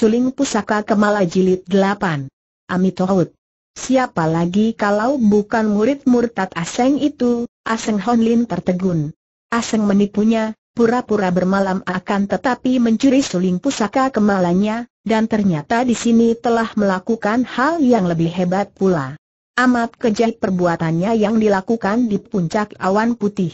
Suling Pusaka Kemala Jilid 8. Amitohut. Siapa lagi kalau bukan murid murtad Aseng itu, Aseng Honlin tertegun. Aseng menipunya, pura-pura bermalam akan tetapi mencuri suling pusaka kemalanya, dan ternyata di sini telah melakukan hal yang lebih hebat pula. Amat kejam perbuatannya yang dilakukan di puncak awan putih.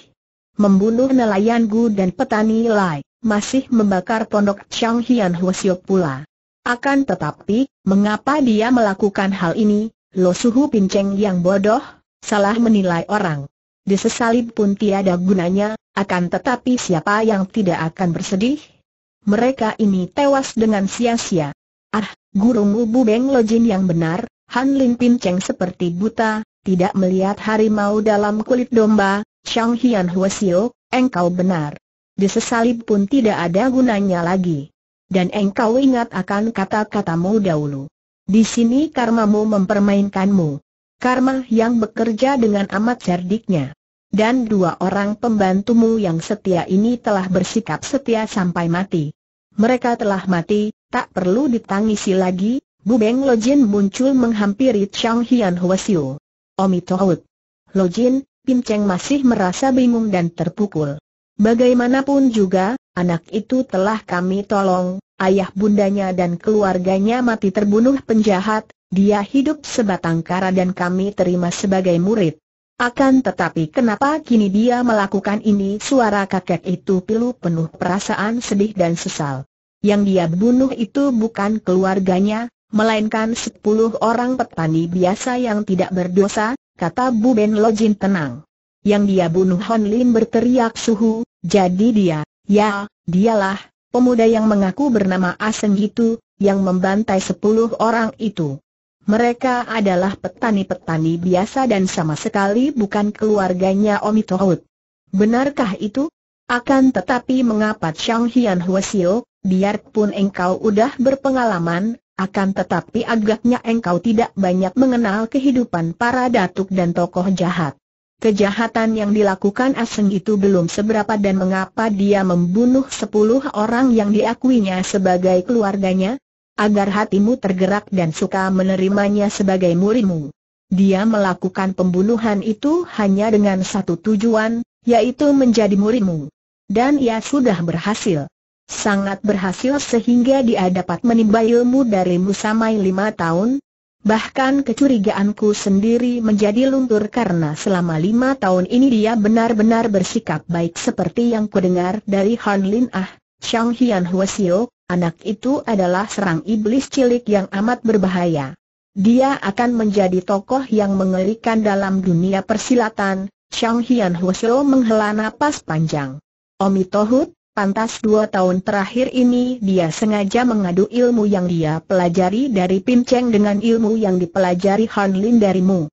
Membunuh nelayan Gu dan petani Lai, masih membakar pondok Chang Hian Huo pula. Akan tetapi, mengapa dia melakukan hal ini, Lo Suhu Pinceng yang bodoh, salah menilai orang. Disesali pun tiada gunanya, akan tetapi siapa yang tidak akan bersedih? Mereka ini tewas dengan sia-sia. Ah, gurumu bu Beng Lojin yang benar, Han Lin Pinceng seperti buta, tidak melihat harimau dalam kulit domba, Chang Hian Huasio, engkau benar. Disesali pun tidak ada gunanya lagi dan engkau ingat akan kata-katamu dahulu. Di sini karmamu mempermainkanmu. Karma yang bekerja dengan amat cerdiknya. Dan dua orang pembantumu yang setia ini telah bersikap setia sampai mati. Mereka telah mati, tak perlu ditangisi lagi, Bu Beng Lojin muncul menghampiri Chang Hian Huasiu. Omi Tohut. Lojin, Pim Cheng masih merasa bingung dan terpukul. Bagaimanapun juga, Anak itu telah kami tolong, ayah bundanya dan keluarganya mati terbunuh penjahat, dia hidup sebatang kara dan kami terima sebagai murid. Akan tetapi kenapa kini dia melakukan ini? Suara kakek itu pilu penuh perasaan sedih dan sesal. Yang dia bunuh itu bukan keluarganya, melainkan sepuluh orang petani biasa yang tidak berdosa, kata Bu Ben Lojin tenang. Yang dia bunuh Hon Lin berteriak suhu, jadi dia, Ya, dialah, pemuda yang mengaku bernama Aseng itu, yang membantai sepuluh orang itu. Mereka adalah petani-petani biasa dan sama sekali bukan keluarganya Omi Benarkah itu? Akan tetapi mengapa Chang Hian Huasio, biarpun engkau sudah berpengalaman, akan tetapi agaknya engkau tidak banyak mengenal kehidupan para datuk dan tokoh jahat. Kejahatan yang dilakukan Aseng itu belum seberapa dan mengapa dia membunuh sepuluh orang yang diakuinya sebagai keluarganya? Agar hatimu tergerak dan suka menerimanya sebagai murimu. Dia melakukan pembunuhan itu hanya dengan satu tujuan, yaitu menjadi murimu. Dan ia sudah berhasil. Sangat berhasil sehingga dia dapat menimba ilmu darimu samai lima tahun, Bahkan kecurigaanku sendiri menjadi luntur karena selama lima tahun ini dia benar-benar bersikap baik seperti yang kudengar dari Han Lin Ah, Shang Hian Huasio, anak itu adalah serang iblis cilik yang amat berbahaya. Dia akan menjadi tokoh yang mengerikan dalam dunia persilatan, Shang Hian Huasio menghela napas panjang. Omi Tohut, Pantas dua tahun terakhir ini dia sengaja mengadu ilmu yang dia pelajari dari Pinceng dengan ilmu yang dipelajari Han Lin darimu.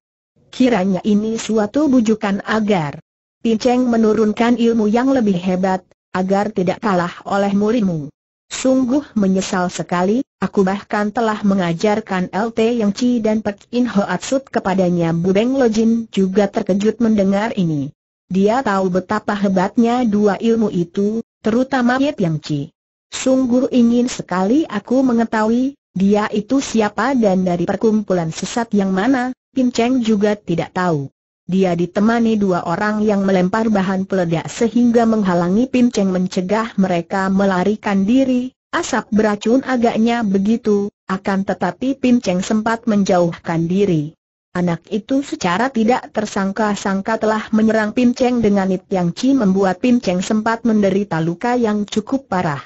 Kiranya ini suatu bujukan agar Pinceng menurunkan ilmu yang lebih hebat, agar tidak kalah oleh muridmu. Sungguh menyesal sekali, aku bahkan telah mengajarkan LT yang Chi dan Pek In Atsut kepadanya Bu Beng Lojin juga terkejut mendengar ini. Dia tahu betapa hebatnya dua ilmu itu, terutama Yip yang Chi. Sungguh ingin sekali aku mengetahui, dia itu siapa dan dari perkumpulan sesat yang mana, Pin Cheng juga tidak tahu. Dia ditemani dua orang yang melempar bahan peledak sehingga menghalangi Pin Cheng mencegah mereka melarikan diri, asap beracun agaknya begitu, akan tetapi Pin Cheng sempat menjauhkan diri. Anak itu secara tidak tersangka-sangka telah menyerang Pin Cheng dengan It Yang Chi membuat Pin Cheng sempat menderita luka yang cukup parah.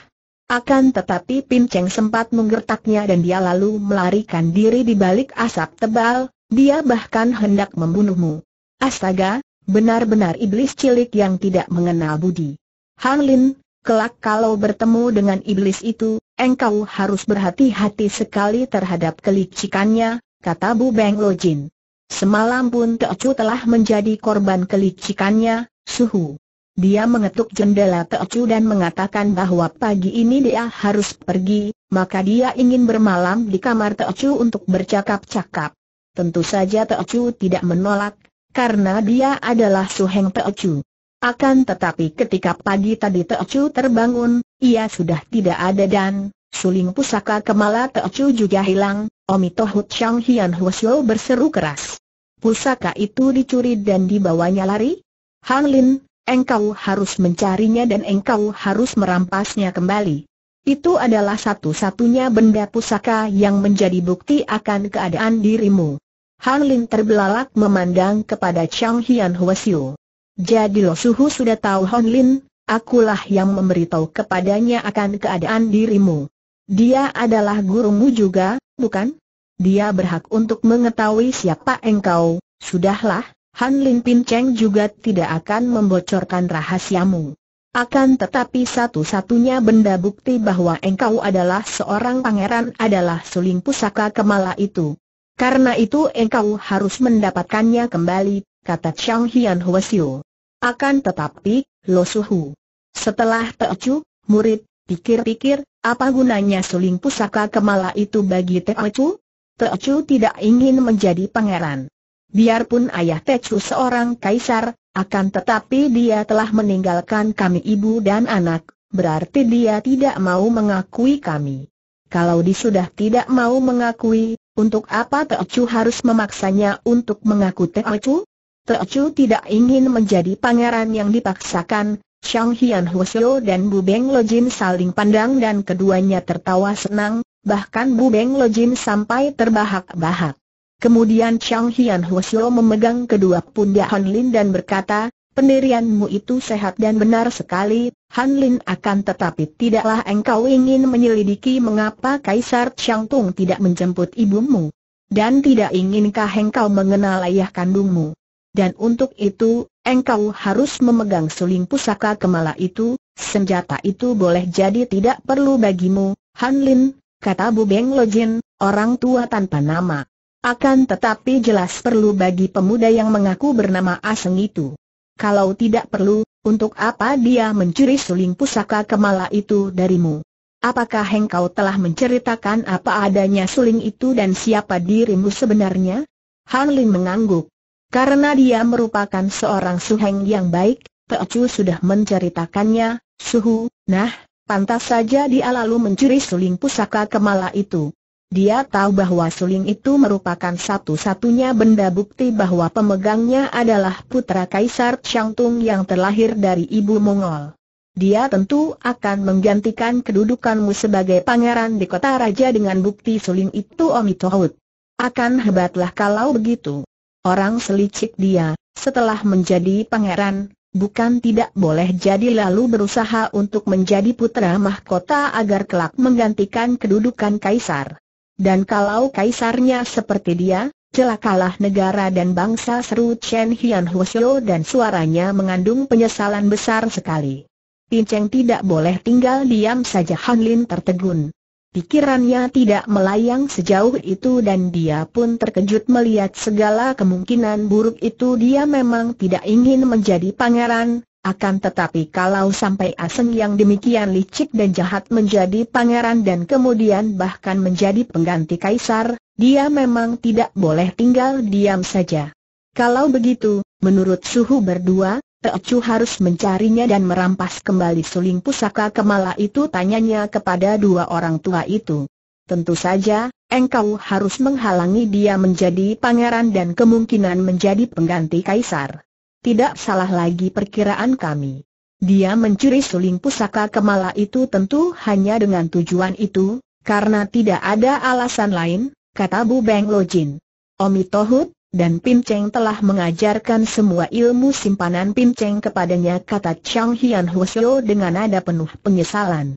Akan tetapi Pin Cheng sempat menggertaknya dan dia lalu melarikan diri di balik asap tebal, dia bahkan hendak membunuhmu. Astaga, benar-benar iblis cilik yang tidak mengenal budi. Han Lin, kelak kalau bertemu dengan iblis itu, engkau harus berhati-hati sekali terhadap kelicikannya, kata Bu Beng Jin. Semalam pun Teo Chu telah menjadi korban kelicikannya, suhu. Dia mengetuk jendela Teo Chu dan mengatakan bahwa pagi ini dia harus pergi, maka dia ingin bermalam di kamar Teo Chu untuk bercakap-cakap. Tentu saja Teo Chu tidak menolak, karena dia adalah Suheng Chu. Akan tetapi ketika pagi tadi Teo Chu terbangun, ia sudah tidak ada dan Suling pusaka Kemala Teo Chu juga hilang, Omitohut Chang Hian Huosyo berseru keras. Pusaka itu dicuri dan dibawanya lari? Hang Lin, engkau harus mencarinya dan engkau harus merampasnya kembali. Itu adalah satu-satunya benda pusaka yang menjadi bukti akan keadaan dirimu. Hang Lin terbelalak memandang kepada Chang Hian Huosyo. Jadi Lo Suhu sudah tahu Hang Lin, akulah yang memberitahu kepadanya akan keadaan dirimu. Dia adalah gurumu juga, bukan? Dia berhak untuk mengetahui siapa engkau. Sudahlah, Han Lin Pin Cheng juga tidak akan membocorkan rahasiamu. Akan tetapi satu-satunya benda bukti bahwa engkau adalah seorang pangeran adalah suling pusaka kemala itu. Karena itu engkau harus mendapatkannya kembali, kata Chang Hian Hwasyo. Akan tetapi, Lo Suhu. Setelah Chu, murid Pikir-pikir, apa gunanya suling pusaka kemala itu bagi Teocu? Teocu tidak ingin menjadi pangeran. Biarpun ayah Teocu seorang kaisar, akan tetapi dia telah meninggalkan kami ibu dan anak, berarti dia tidak mau mengakui kami. Kalau dia sudah tidak mau mengakui, untuk apa Teocu harus memaksanya untuk mengaku Teocu? Teocu tidak ingin menjadi pangeran yang dipaksakan, Chang Hian Huo dan Bu Beng Lo Jin saling pandang dan keduanya tertawa senang, bahkan Bu Beng Lo Jin sampai terbahak-bahak. Kemudian Chang Hian Huo memegang kedua pundak Han Lin dan berkata, pendirianmu itu sehat dan benar sekali, Han Lin akan tetapi tidaklah engkau ingin menyelidiki mengapa Kaisar Chang Tung tidak menjemput ibumu. Dan tidak inginkah engkau mengenal ayah kandungmu. Dan untuk itu, engkau harus memegang suling pusaka kemala itu, senjata itu boleh jadi tidak perlu bagimu, Han Lin, kata Bu Beng Lojin, orang tua tanpa nama. Akan tetapi jelas perlu bagi pemuda yang mengaku bernama Aseng itu. Kalau tidak perlu, untuk apa dia mencuri suling pusaka kemala itu darimu? Apakah engkau telah menceritakan apa adanya suling itu dan siapa dirimu sebenarnya? Han Lin mengangguk. Karena dia merupakan seorang suheng yang baik, Peocu sudah menceritakannya, suhu, nah, pantas saja dia lalu mencuri suling pusaka kemala itu. Dia tahu bahwa suling itu merupakan satu-satunya benda bukti bahwa pemegangnya adalah putra Kaisar Changtung yang terlahir dari ibu Mongol. Dia tentu akan menggantikan kedudukanmu sebagai pangeran di kota raja dengan bukti suling itu Omitohut. Akan hebatlah kalau begitu. Orang selicik dia, setelah menjadi pangeran, bukan tidak boleh jadi lalu berusaha untuk menjadi putra mahkota agar kelak menggantikan kedudukan kaisar. Dan kalau kaisarnya seperti dia, celakalah negara dan bangsa seru Chen Hian Husio dan suaranya mengandung penyesalan besar sekali. Pinceng tidak boleh tinggal diam saja Han Lin tertegun. Pikirannya tidak melayang sejauh itu dan dia pun terkejut melihat segala kemungkinan buruk itu dia memang tidak ingin menjadi pangeran, akan tetapi kalau sampai aseng yang demikian licik dan jahat menjadi pangeran dan kemudian bahkan menjadi pengganti kaisar, dia memang tidak boleh tinggal diam saja. Kalau begitu, menurut suhu berdua, Teocu harus mencarinya dan merampas kembali suling pusaka kemala itu tanyanya kepada dua orang tua itu. Tentu saja, engkau harus menghalangi dia menjadi pangeran dan kemungkinan menjadi pengganti kaisar. Tidak salah lagi perkiraan kami. Dia mencuri suling pusaka kemala itu tentu hanya dengan tujuan itu, karena tidak ada alasan lain, kata Bu Beng Lojin. Omi Tohut, dan Pin Cheng telah mengajarkan semua ilmu simpanan Pin Cheng kepadanya kata Chang Hian Huo dengan nada penuh penyesalan.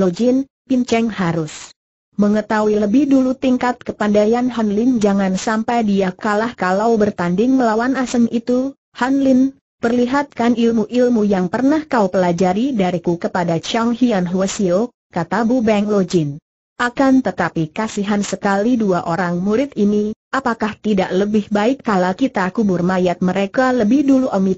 Lo Jin, Pin Cheng harus mengetahui lebih dulu tingkat kepandaian Han Lin jangan sampai dia kalah kalau bertanding melawan Aseng itu, Han Lin, perlihatkan ilmu-ilmu yang pernah kau pelajari dariku kepada Chang Hian Husyo, kata Bu Beng Lo Jin. Akan tetapi kasihan sekali dua orang murid ini, apakah tidak lebih baik kala kita kubur mayat mereka lebih dulu Omi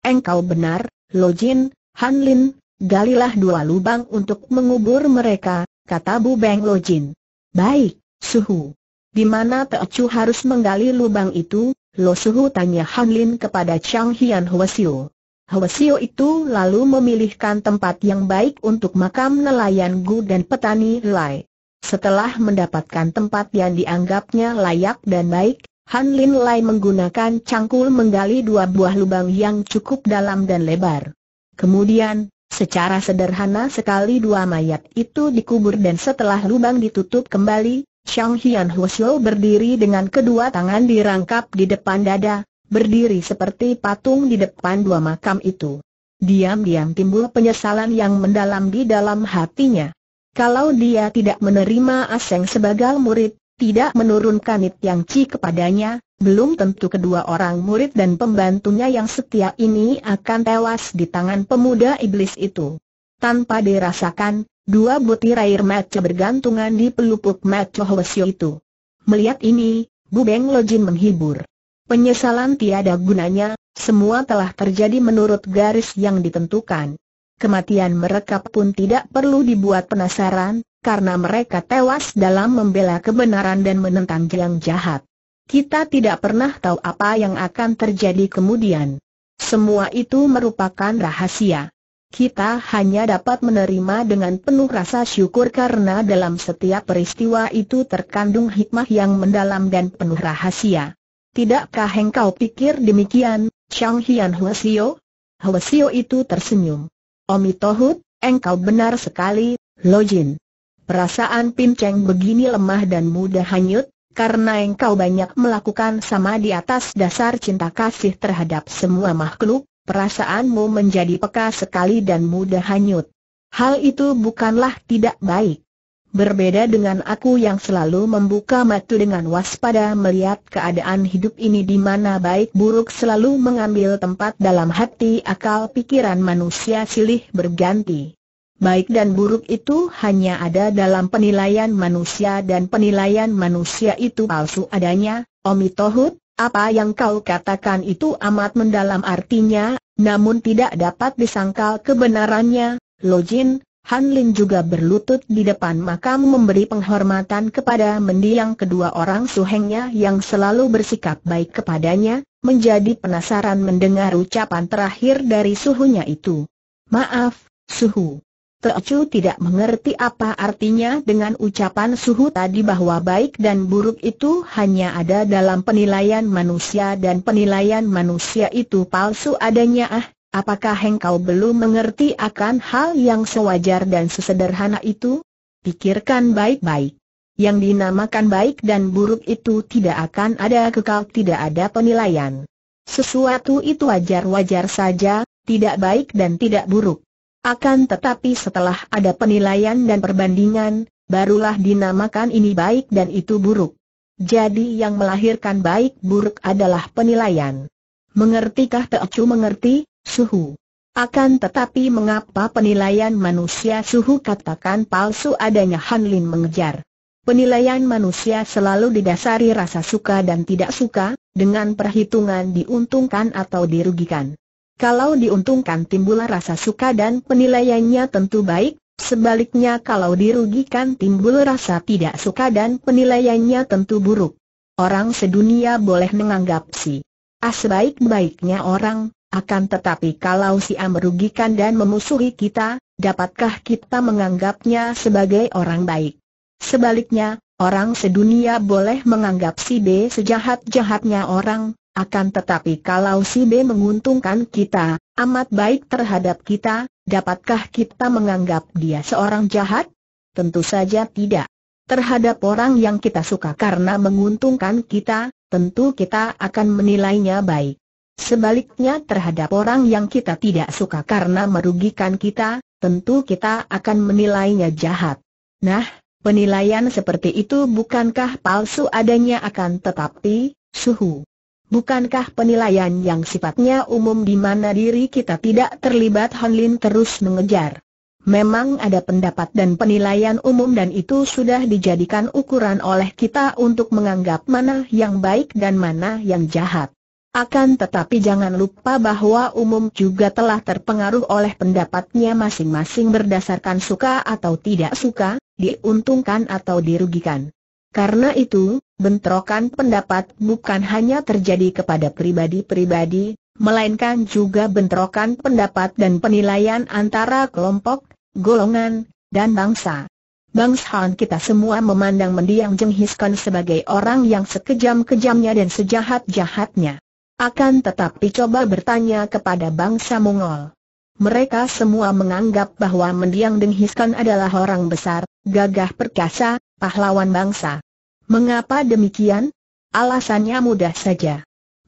engkau benar, Lojin, Hanlin, galilah dua lubang untuk mengubur mereka, kata Bu Beng Lojin. Baik, Suhu. Di mana Teochu harus menggali lubang itu? Lo Suhu tanya Hanlin kepada Chang Hian Hwasio. Hwasio itu lalu memilihkan tempat yang baik untuk makam nelayan Gu dan petani Lai. Setelah mendapatkan tempat yang dianggapnya layak dan baik, Han Lin Lai menggunakan cangkul menggali dua buah lubang yang cukup dalam dan lebar. Kemudian, secara sederhana sekali dua mayat itu dikubur dan setelah lubang ditutup kembali, Chang Hian Huo berdiri dengan kedua tangan dirangkap di depan dada, berdiri seperti patung di depan dua makam itu. Diam-diam timbul penyesalan yang mendalam di dalam hatinya. Kalau dia tidak menerima Aseng sebagai murid, tidak menurunkan It Yang ci kepadanya, belum tentu kedua orang murid dan pembantunya yang setia ini akan tewas di tangan pemuda iblis itu. Tanpa dirasakan, dua butir air mata bergantungan di pelupuk mata Hwasyo itu. Melihat ini, Bu Beng Lojin menghibur. Penyesalan tiada gunanya, semua telah terjadi menurut garis yang ditentukan kematian mereka pun tidak perlu dibuat penasaran, karena mereka tewas dalam membela kebenaran dan menentang yang jahat. Kita tidak pernah tahu apa yang akan terjadi kemudian. Semua itu merupakan rahasia. Kita hanya dapat menerima dengan penuh rasa syukur karena dalam setiap peristiwa itu terkandung hikmah yang mendalam dan penuh rahasia. Tidakkah engkau pikir demikian, Chang Hian Huasio? Huasio itu tersenyum. Omi Tohut, engkau benar sekali, Lojin. Perasaan Pin Cheng begini lemah dan mudah hanyut, karena engkau banyak melakukan sama di atas dasar cinta kasih terhadap semua makhluk, perasaanmu menjadi peka sekali dan mudah hanyut. Hal itu bukanlah tidak baik. Berbeda dengan aku yang selalu membuka mata dengan waspada melihat keadaan hidup ini di mana baik buruk selalu mengambil tempat dalam hati akal pikiran manusia silih berganti. Baik dan buruk itu hanya ada dalam penilaian manusia dan penilaian manusia itu palsu adanya, Omi Tohut, apa yang kau katakan itu amat mendalam artinya, namun tidak dapat disangkal kebenarannya, Lojin, Han Lin juga berlutut di depan makam memberi penghormatan kepada mendiang kedua orang suhengnya yang selalu bersikap baik kepadanya, menjadi penasaran mendengar ucapan terakhir dari suhunya itu. Maaf, suhu. Teocu tidak mengerti apa artinya dengan ucapan suhu tadi bahwa baik dan buruk itu hanya ada dalam penilaian manusia dan penilaian manusia itu palsu adanya ah, Apakah engkau belum mengerti akan hal yang sewajar dan sesederhana itu? Pikirkan baik-baik. Yang dinamakan baik dan buruk itu tidak akan ada kekal, tidak ada penilaian. Sesuatu itu wajar-wajar saja, tidak baik dan tidak buruk. Akan tetapi setelah ada penilaian dan perbandingan, barulah dinamakan ini baik dan itu buruk. Jadi yang melahirkan baik buruk adalah penilaian. Mengertikah Teocu mengerti? suhu. Akan tetapi mengapa penilaian manusia suhu katakan palsu adanya Han Lin mengejar? Penilaian manusia selalu didasari rasa suka dan tidak suka, dengan perhitungan diuntungkan atau dirugikan. Kalau diuntungkan timbul rasa suka dan penilaiannya tentu baik, sebaliknya kalau dirugikan timbul rasa tidak suka dan penilaiannya tentu buruk. Orang sedunia boleh menganggap si as baik-baiknya orang, akan tetapi kalau si A merugikan dan memusuhi kita, dapatkah kita menganggapnya sebagai orang baik? Sebaliknya, orang sedunia boleh menganggap si B sejahat-jahatnya orang, akan tetapi kalau si B menguntungkan kita, amat baik terhadap kita, dapatkah kita menganggap dia seorang jahat? Tentu saja tidak. Terhadap orang yang kita suka karena menguntungkan kita, tentu kita akan menilainya baik. Sebaliknya terhadap orang yang kita tidak suka karena merugikan kita, tentu kita akan menilainya jahat. Nah, penilaian seperti itu bukankah palsu adanya akan tetapi, suhu. Bukankah penilaian yang sifatnya umum di mana diri kita tidak terlibat Honlin terus mengejar? Memang ada pendapat dan penilaian umum dan itu sudah dijadikan ukuran oleh kita untuk menganggap mana yang baik dan mana yang jahat. Akan tetapi jangan lupa bahwa umum juga telah terpengaruh oleh pendapatnya masing-masing berdasarkan suka atau tidak suka, diuntungkan atau dirugikan. Karena itu, bentrokan pendapat bukan hanya terjadi kepada pribadi-pribadi, melainkan juga bentrokan pendapat dan penilaian antara kelompok, golongan, dan bangsa. Bangsawan kita semua memandang mendiang Jeng Hiskan sebagai orang yang sekejam-kejamnya dan sejahat-jahatnya. Akan tetapi coba bertanya kepada bangsa Mongol. Mereka semua menganggap bahwa mendiang denghiskan adalah orang besar, gagah perkasa, pahlawan bangsa. Mengapa demikian? Alasannya mudah saja.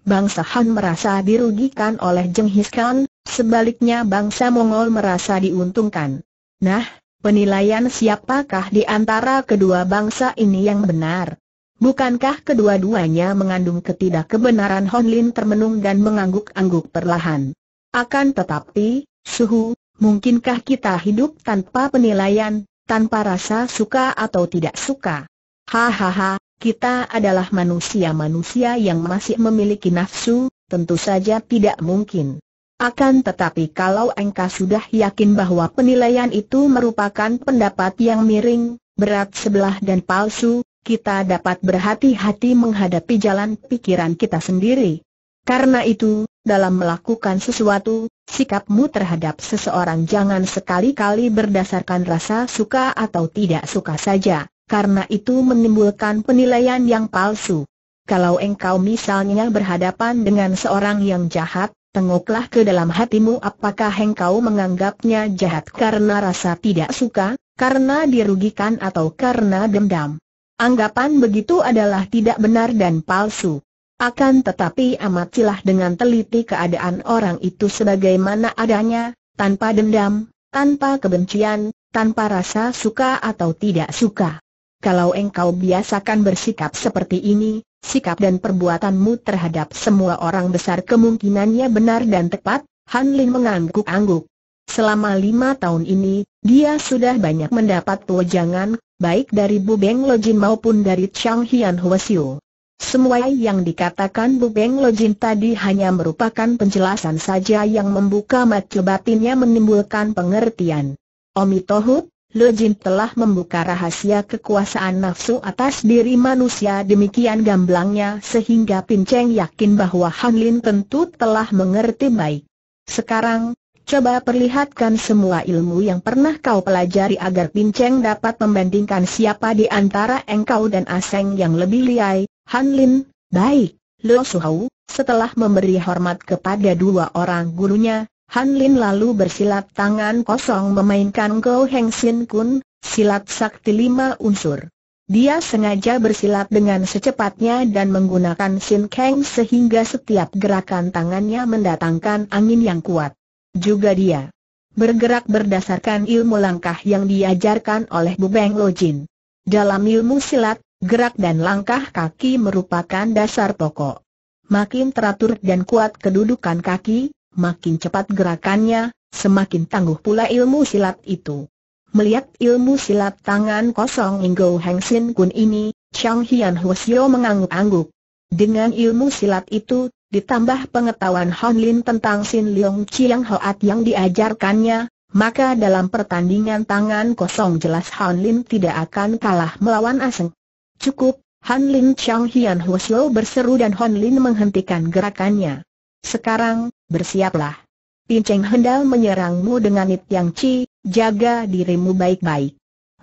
Bangsa Han merasa dirugikan oleh Jenghis Khan, sebaliknya bangsa Mongol merasa diuntungkan. Nah, penilaian siapakah di antara kedua bangsa ini yang benar? Bukankah kedua-duanya mengandung ketidakkebenaran Hon Lin termenung dan mengangguk-angguk perlahan? Akan tetapi, suhu, mungkinkah kita hidup tanpa penilaian, tanpa rasa suka atau tidak suka? Hahaha, kita adalah manusia-manusia yang masih memiliki nafsu, tentu saja tidak mungkin. Akan tetapi kalau engkau sudah yakin bahwa penilaian itu merupakan pendapat yang miring, berat sebelah dan palsu, kita dapat berhati-hati menghadapi jalan pikiran kita sendiri. Karena itu, dalam melakukan sesuatu, sikapmu terhadap seseorang jangan sekali-kali berdasarkan rasa suka atau tidak suka saja, karena itu menimbulkan penilaian yang palsu. Kalau engkau misalnya berhadapan dengan seorang yang jahat, tengoklah ke dalam hatimu apakah engkau menganggapnya jahat karena rasa tidak suka, karena dirugikan atau karena dendam. Anggapan begitu adalah tidak benar dan palsu. Akan tetapi amatilah dengan teliti keadaan orang itu sebagaimana adanya, tanpa dendam, tanpa kebencian, tanpa rasa suka atau tidak suka. Kalau engkau biasakan bersikap seperti ini, sikap dan perbuatanmu terhadap semua orang besar kemungkinannya benar dan tepat, Han Lin mengangguk-angguk. Selama lima tahun ini, dia sudah banyak mendapat wejangan, baik dari Bu Beng Lojin maupun dari Chang Hian Huasiu. Semua yang dikatakan Bu Beng Lojin tadi hanya merupakan penjelasan saja yang membuka mata batinnya menimbulkan pengertian. Omi Tohut, Lojin telah membuka rahasia kekuasaan nafsu atas diri manusia demikian gamblangnya sehingga Pin Cheng yakin bahwa Han Lin tentu telah mengerti baik. Sekarang, Coba perlihatkan semua ilmu yang pernah kau pelajari agar Pinceng dapat membandingkan siapa di antara engkau dan Aseng yang lebih liai, Han Lin, baik, Lo Suhau, setelah memberi hormat kepada dua orang gurunya, Han Lin lalu bersilat tangan kosong memainkan Go Heng Sin Kun, silat sakti lima unsur. Dia sengaja bersilat dengan secepatnya dan menggunakan Sin Kang sehingga setiap gerakan tangannya mendatangkan angin yang kuat. Juga dia bergerak berdasarkan ilmu langkah yang diajarkan oleh Bu Bubeng Lojin. Dalam ilmu silat, gerak dan langkah kaki merupakan dasar pokok. Makin teratur dan kuat kedudukan kaki, makin cepat gerakannya, semakin tangguh pula ilmu silat itu. Melihat ilmu silat tangan kosong Inggo Heng Sin Kun ini, Chang Hian Hwasyo mengangguk-angguk. Dengan ilmu silat itu, ditambah pengetahuan Hon Lin tentang Sin Leong Chiang Hoat yang diajarkannya, maka dalam pertandingan tangan kosong jelas Han Lin tidak akan kalah melawan Aseng. Cukup, Han Lin Chang Hian Huo berseru dan Hon Lin menghentikan gerakannya. Sekarang, bersiaplah. Pin Cheng Hendal menyerangmu dengan Nit Yang Chi, jaga dirimu baik-baik.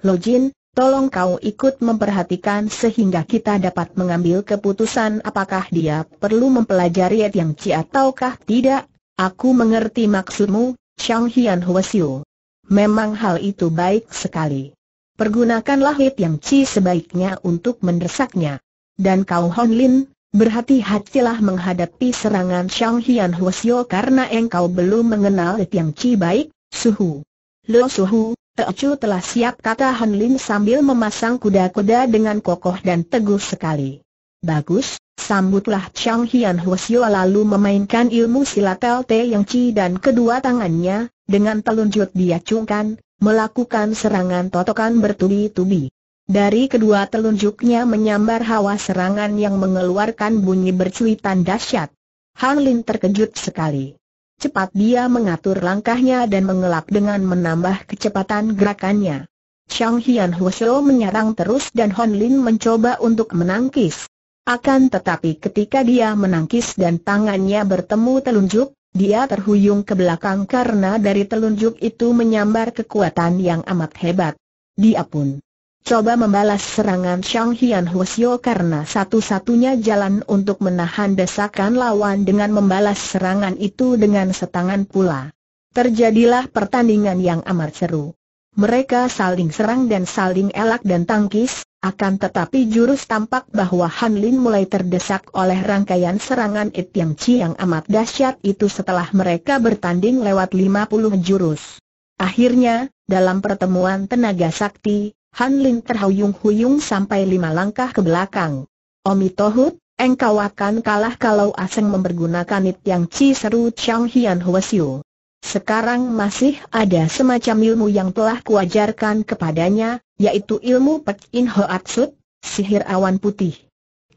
Lo Jin. Tolong kau ikut memperhatikan sehingga kita dapat mengambil keputusan apakah dia perlu mempelajari Et Yang Ci ataukah tidak. Aku mengerti maksudmu, Chang Hian Huasiu. Memang hal itu baik sekali. Pergunakanlah Et Yang Ci sebaiknya untuk mendesaknya. Dan kau Hon Lin, berhati-hatilah menghadapi serangan Chang Hian Huasiu karena engkau belum mengenal Et Yang Ci baik, Suhu. Lo Suhu, Teocu telah siap kata Han Lin sambil memasang kuda-kuda dengan kokoh dan teguh sekali. Bagus, sambutlah Chang Hian Huosyo lalu memainkan ilmu silat LT Yang Chi dan kedua tangannya, dengan telunjuk dia cungkan, melakukan serangan totokan bertubi-tubi. Dari kedua telunjuknya menyambar hawa serangan yang mengeluarkan bunyi bercuitan dahsyat. Han Lin terkejut sekali. Cepat dia mengatur langkahnya dan mengelak dengan menambah kecepatan gerakannya. Chang Hian Huo menyerang terus dan Hon Lin mencoba untuk menangkis. Akan tetapi ketika dia menangkis dan tangannya bertemu telunjuk, dia terhuyung ke belakang karena dari telunjuk itu menyambar kekuatan yang amat hebat. Dia pun Coba membalas serangan Shang Hian Huo karena satu-satunya jalan untuk menahan desakan lawan dengan membalas serangan itu dengan setangan pula. Terjadilah pertandingan yang amat seru. Mereka saling serang dan saling elak dan tangkis, akan tetapi jurus tampak bahwa Han Lin mulai terdesak oleh rangkaian serangan It Yang Chi yang amat dahsyat itu setelah mereka bertanding lewat 50 jurus. Akhirnya, dalam pertemuan tenaga sakti, Han Ling terhuyung-huyung sampai lima langkah ke belakang. Omi Tohut, engkau akan kalah kalau aseng mempergunakan it yang Ci seru Chang Hian Huasiu. Sekarang masih ada semacam ilmu yang telah kuajarkan kepadanya, yaitu ilmu Pek In Hoatsut, sihir awan putih.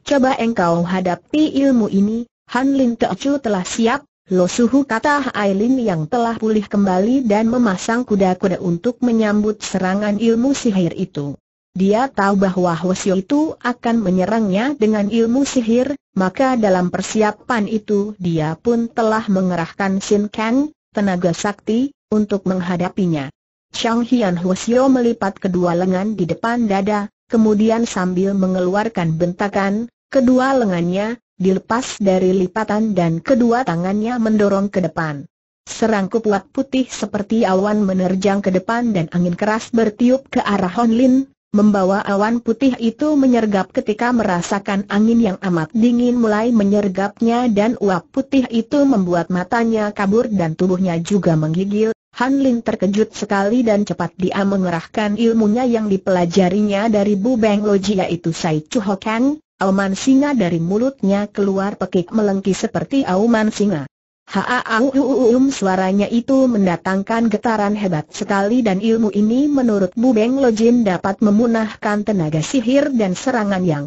Coba engkau hadapi ilmu ini, Han Lin Teocu telah siap, Lo Suhu kata Ailin yang telah pulih kembali dan memasang kuda-kuda untuk menyambut serangan ilmu sihir itu. Dia tahu bahwa Hwasyo itu akan menyerangnya dengan ilmu sihir, maka dalam persiapan itu dia pun telah mengerahkan Sin Kang, tenaga sakti, untuk menghadapinya. Chang Hian Hwasyo melipat kedua lengan di depan dada, kemudian sambil mengeluarkan bentakan, kedua lengannya dilepas dari lipatan dan kedua tangannya mendorong ke depan. Serangkup kuat putih seperti awan menerjang ke depan dan angin keras bertiup ke arah Honlin, membawa awan putih itu menyergap ketika merasakan angin yang amat dingin mulai menyergapnya dan uap putih itu membuat matanya kabur dan tubuhnya juga menggigil. Han Lin terkejut sekali dan cepat dia mengerahkan ilmunya yang dipelajarinya dari Bu Beng Loji yaitu Sai Chu Ho Kang, Auman singa dari mulutnya keluar pekik melengki seperti auman singa. Haaauuum suaranya itu mendatangkan getaran hebat sekali dan ilmu ini menurut Bu Beng Lojin dapat memunahkan tenaga sihir dan serangan yang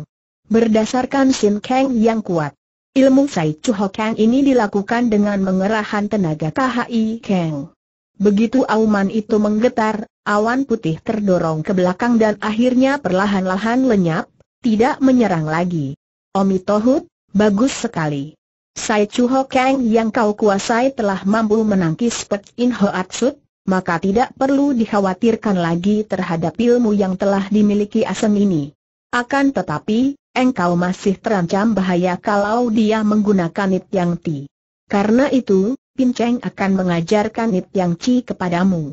berdasarkan Sin Kang yang kuat. Ilmu Sai Chu Kang ini dilakukan dengan mengerahkan tenaga Khi Kang. Begitu auman itu menggetar, awan putih terdorong ke belakang dan akhirnya perlahan-lahan lenyap, tidak menyerang lagi. Omi Tohut, bagus sekali. Sai Chu Kang yang kau kuasai telah mampu menangkis Pek In Hoat Sut, maka tidak perlu dikhawatirkan lagi terhadap ilmu yang telah dimiliki asem ini. Akan tetapi, engkau masih terancam bahaya kalau dia menggunakan It Yang Ti. Karena itu, Pinceng akan mengajarkan It Yang Ti kepadamu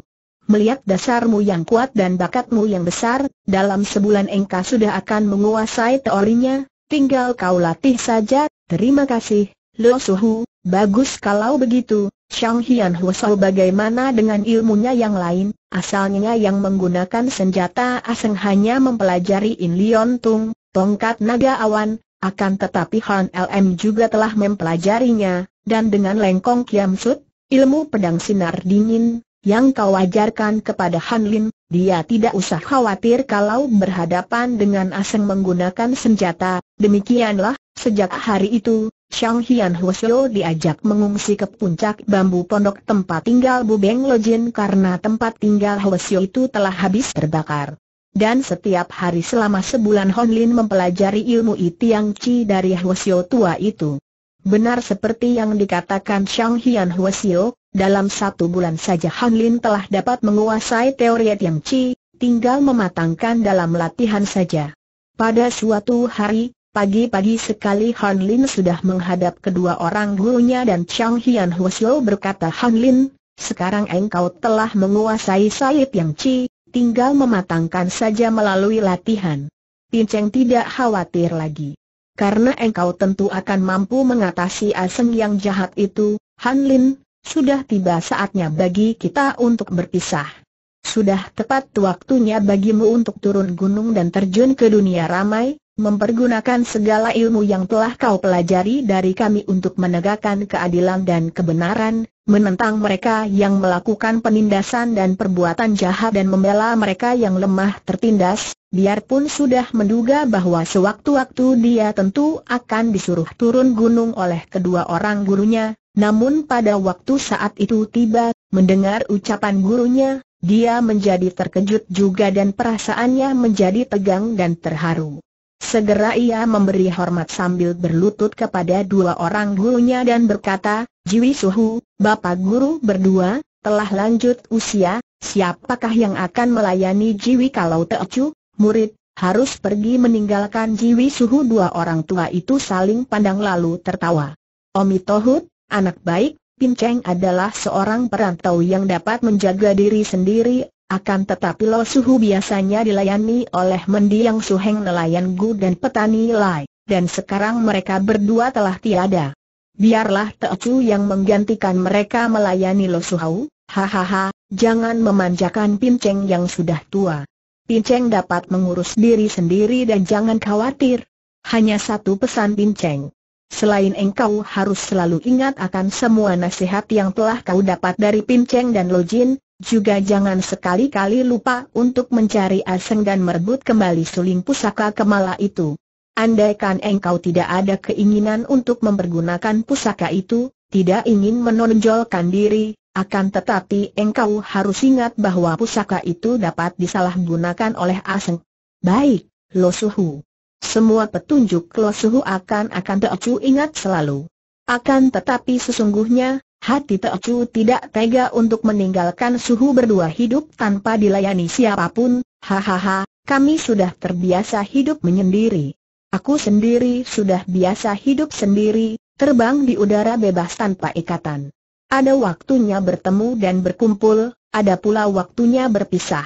melihat dasarmu yang kuat dan bakatmu yang besar, dalam sebulan engkau sudah akan menguasai teorinya, tinggal kau latih saja, terima kasih, Lo Suhu, bagus kalau begitu, Shang Hian Huosao bagaimana dengan ilmunya yang lain, asalnya yang menggunakan senjata aseng hanya mempelajari In Lion Tung, tongkat naga awan, akan tetapi Han LM juga telah mempelajarinya, dan dengan Lengkong Kiam Sut, ilmu pedang sinar dingin, yang kau ajarkan kepada Han Lin, dia tidak usah khawatir kalau berhadapan dengan aseng menggunakan senjata. Demikianlah, sejak hari itu, Shang Hian Huo diajak mengungsi ke puncak bambu pondok tempat tinggal Bu Beng Lojin karena tempat tinggal Huosyo itu telah habis terbakar. Dan setiap hari selama sebulan Hon Lin mempelajari ilmu Itiang Chi dari Huosyo tua itu. Benar seperti yang dikatakan Shang Hian Huasio, dalam satu bulan saja Han Lin telah dapat menguasai teori Tiang Chi, tinggal mematangkan dalam latihan saja. Pada suatu hari, pagi-pagi sekali Han Lin sudah menghadap kedua orang gurunya dan Shang Hian Huasio berkata Han Lin, sekarang engkau telah menguasai Sai Tiang Chi, tinggal mematangkan saja melalui latihan. Pinceng tidak khawatir lagi karena engkau tentu akan mampu mengatasi aseng yang jahat itu, Han Lin, sudah tiba saatnya bagi kita untuk berpisah. Sudah tepat waktunya bagimu untuk turun gunung dan terjun ke dunia ramai, mempergunakan segala ilmu yang telah kau pelajari dari kami untuk menegakkan keadilan dan kebenaran, menentang mereka yang melakukan penindasan dan perbuatan jahat dan membela mereka yang lemah tertindas, Biarpun sudah menduga bahwa sewaktu-waktu dia tentu akan disuruh turun gunung oleh kedua orang gurunya, namun pada waktu saat itu tiba, mendengar ucapan gurunya, dia menjadi terkejut juga dan perasaannya menjadi tegang dan terharu. Segera ia memberi hormat sambil berlutut kepada dua orang gurunya dan berkata, Jiwi Suhu, Bapak Guru berdua, telah lanjut usia, siapakah yang akan melayani Jiwi kalau Teocu? murid, harus pergi meninggalkan Jiwi Suhu dua orang tua itu saling pandang lalu tertawa. Omi Tohut, anak baik, Pin Cheng adalah seorang perantau yang dapat menjaga diri sendiri, akan tetapi Lo Suhu biasanya dilayani oleh mendiang suheng nelayan Gu dan petani Lai, dan sekarang mereka berdua telah tiada. Biarlah Teocu yang menggantikan mereka melayani Lo Suhu, hahaha, jangan memanjakan Pinceng yang sudah tua. Pinceng dapat mengurus diri sendiri dan jangan khawatir. Hanya satu pesan Pinceng. Selain engkau harus selalu ingat akan semua nasihat yang telah kau dapat dari Pinceng dan Lojin, juga jangan sekali-kali lupa untuk mencari Aseng dan merebut kembali suling pusaka kemala itu. Andaikan engkau tidak ada keinginan untuk mempergunakan pusaka itu, tidak ingin menonjolkan diri, akan tetapi engkau harus ingat bahwa pusaka itu dapat disalahgunakan oleh asing. Baik, Lo Suhu. Semua petunjuk Lo Suhu akan akan Teocu ingat selalu. Akan tetapi sesungguhnya, hati Teocu tidak tega untuk meninggalkan Suhu berdua hidup tanpa dilayani siapapun, hahaha, kami sudah terbiasa hidup menyendiri. Aku sendiri sudah biasa hidup sendiri, terbang di udara bebas tanpa ikatan. Ada waktunya bertemu dan berkumpul, ada pula waktunya berpisah.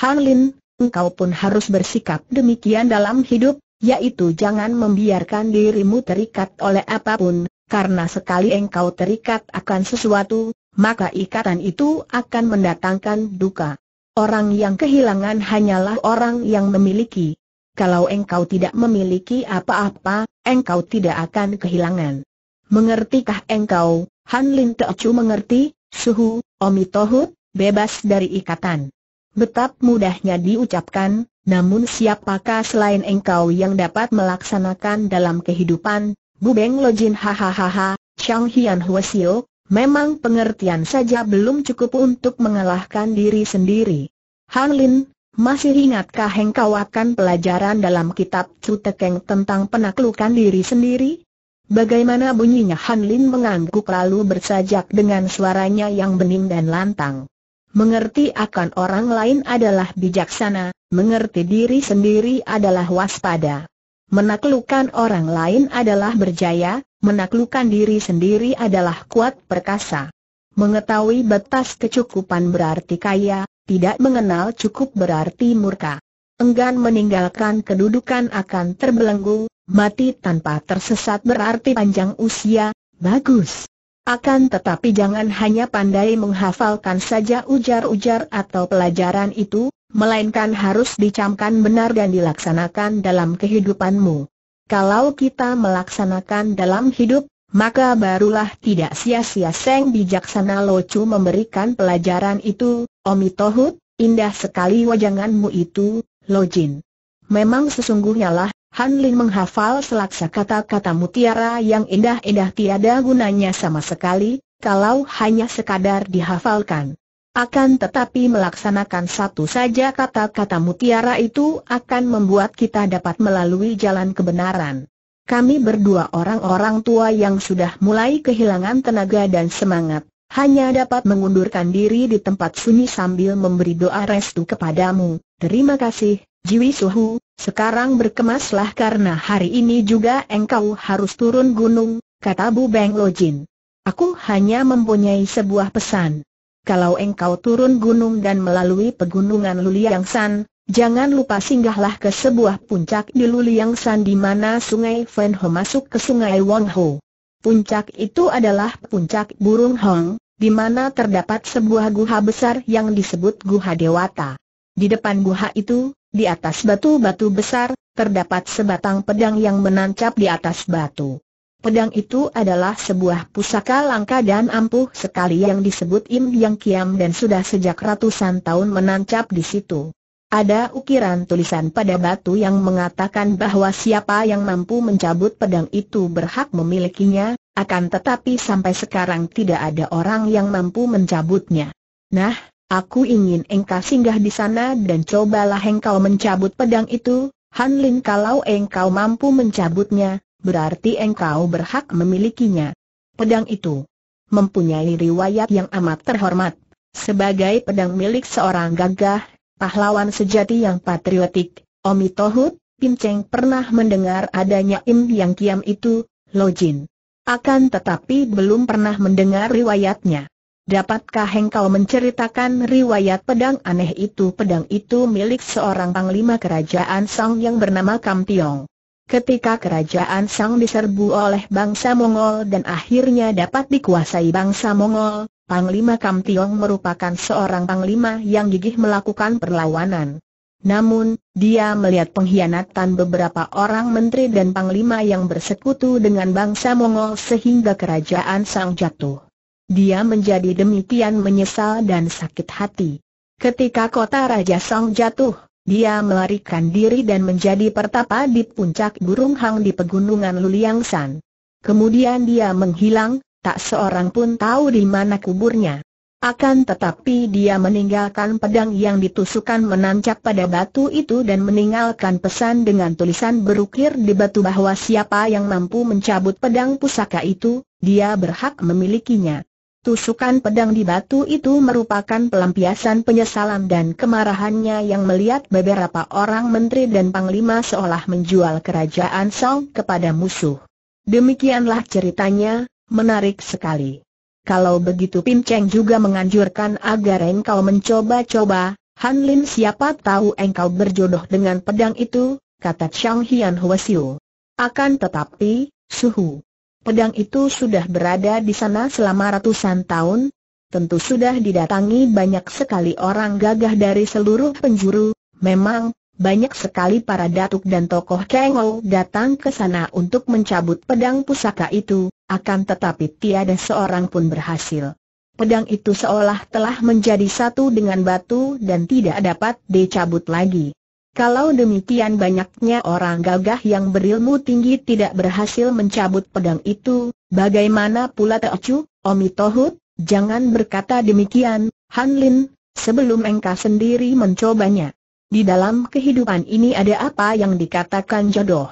Han Lin, engkau pun harus bersikap demikian dalam hidup, yaitu jangan membiarkan dirimu terikat oleh apapun, karena sekali engkau terikat akan sesuatu, maka ikatan itu akan mendatangkan duka. Orang yang kehilangan hanyalah orang yang memiliki. Kalau engkau tidak memiliki apa-apa, engkau tidak akan kehilangan. Mengertikah engkau, Han Lin Teocu mengerti, suhu, Omi Tohut, bebas dari ikatan. Betap mudahnya diucapkan, namun siapakah selain engkau yang dapat melaksanakan dalam kehidupan, Bu Beng Lojin hahaha, Chang Hian Huasio, memang pengertian saja belum cukup untuk mengalahkan diri sendiri. Han Lin, masih ingatkah engkau akan pelajaran dalam kitab Cutekeng tentang penaklukan diri sendiri? Bagaimana bunyinya Han Lin mengangguk lalu bersajak dengan suaranya yang bening dan lantang. Mengerti akan orang lain adalah bijaksana, mengerti diri sendiri adalah waspada. Menaklukkan orang lain adalah berjaya, menaklukkan diri sendiri adalah kuat perkasa. Mengetahui batas kecukupan berarti kaya, tidak mengenal cukup berarti murka. Enggan meninggalkan kedudukan akan terbelenggu, Mati tanpa tersesat berarti panjang usia, bagus. Akan tetapi jangan hanya pandai menghafalkan saja ujar-ujar atau pelajaran itu, melainkan harus dicamkan benar dan dilaksanakan dalam kehidupanmu. Kalau kita melaksanakan dalam hidup, maka barulah tidak sia-sia Seng bijaksana Locu memberikan pelajaran itu, Omi Tohut, indah sekali wajanganmu itu, Lojin. Memang sesungguhnya lah, Han Lin menghafal selaksa kata-kata mutiara yang indah-indah tiada gunanya sama sekali, kalau hanya sekadar dihafalkan. Akan tetapi melaksanakan satu saja kata-kata mutiara itu akan membuat kita dapat melalui jalan kebenaran. Kami berdua orang-orang tua yang sudah mulai kehilangan tenaga dan semangat, hanya dapat mengundurkan diri di tempat sunyi sambil memberi doa restu kepadamu. Terima kasih, Jiwi Suhu, sekarang berkemaslah karena hari ini juga engkau harus turun gunung, kata Bu Beng Lojin. Aku hanya mempunyai sebuah pesan. Kalau engkau turun gunung dan melalui pegunungan Luliang San, Jangan lupa singgahlah ke sebuah puncak di Luliang San di mana sungai Fen Ho masuk ke sungai Wong Ho. Puncak itu adalah puncak burung Hong, di mana terdapat sebuah guha besar yang disebut Guha Dewata. Di depan guha itu, di atas batu-batu besar, terdapat sebatang pedang yang menancap di atas batu. Pedang itu adalah sebuah pusaka langka dan ampuh sekali yang disebut Im Yang Kiam dan sudah sejak ratusan tahun menancap di situ. Ada ukiran tulisan pada batu yang mengatakan bahwa siapa yang mampu mencabut pedang itu berhak memilikinya, akan tetapi sampai sekarang tidak ada orang yang mampu mencabutnya. Nah, Aku ingin engkau singgah di sana dan cobalah engkau mencabut pedang itu, Han Lin kalau engkau mampu mencabutnya, berarti engkau berhak memilikinya. Pedang itu mempunyai riwayat yang amat terhormat. Sebagai pedang milik seorang gagah, pahlawan sejati yang patriotik, Omi Tohut, Pin Cheng pernah mendengar adanya Im Yang Kiam itu, Lo Jin. Akan tetapi belum pernah mendengar riwayatnya. Dapatkah hengkau menceritakan riwayat pedang aneh itu? Pedang itu milik seorang panglima kerajaan Song yang bernama Tiong. Ketika kerajaan Song diserbu oleh bangsa Mongol dan akhirnya dapat dikuasai bangsa Mongol, Panglima Kamtiong merupakan seorang panglima yang gigih melakukan perlawanan. Namun, dia melihat pengkhianatan beberapa orang menteri dan panglima yang bersekutu dengan bangsa Mongol sehingga kerajaan Song jatuh. Dia menjadi demikian menyesal dan sakit hati. Ketika kota Raja Song jatuh, dia melarikan diri dan menjadi pertapa di puncak Burung Hang di pegunungan Luliangsan. Kemudian dia menghilang, tak seorang pun tahu di mana kuburnya. Akan tetapi dia meninggalkan pedang yang ditusukkan menancap pada batu itu dan meninggalkan pesan dengan tulisan berukir di batu bahwa siapa yang mampu mencabut pedang pusaka itu, dia berhak memilikinya. Tusukan pedang di batu itu merupakan pelampiasan penyesalan dan kemarahannya yang melihat beberapa orang menteri dan panglima seolah menjual kerajaan Song kepada musuh. Demikianlah ceritanya, menarik sekali. Kalau begitu Pin Cheng juga menganjurkan agar engkau mencoba-coba, Han Lin siapa tahu engkau berjodoh dengan pedang itu, kata Chang Hian Hwesiu. Akan tetapi, suhu. Pedang itu sudah berada di sana selama ratusan tahun, tentu sudah didatangi banyak sekali orang gagah dari seluruh penjuru, memang, banyak sekali para datuk dan tokoh Kengol datang ke sana untuk mencabut pedang pusaka itu, akan tetapi tiada seorang pun berhasil. Pedang itu seolah telah menjadi satu dengan batu dan tidak dapat dicabut lagi. Kalau demikian banyaknya orang gagah yang berilmu tinggi tidak berhasil mencabut pedang itu, bagaimana pula Teocu, Omi Tohut? Jangan berkata demikian, Han Lin, sebelum engkau sendiri mencobanya. Di dalam kehidupan ini ada apa yang dikatakan jodoh?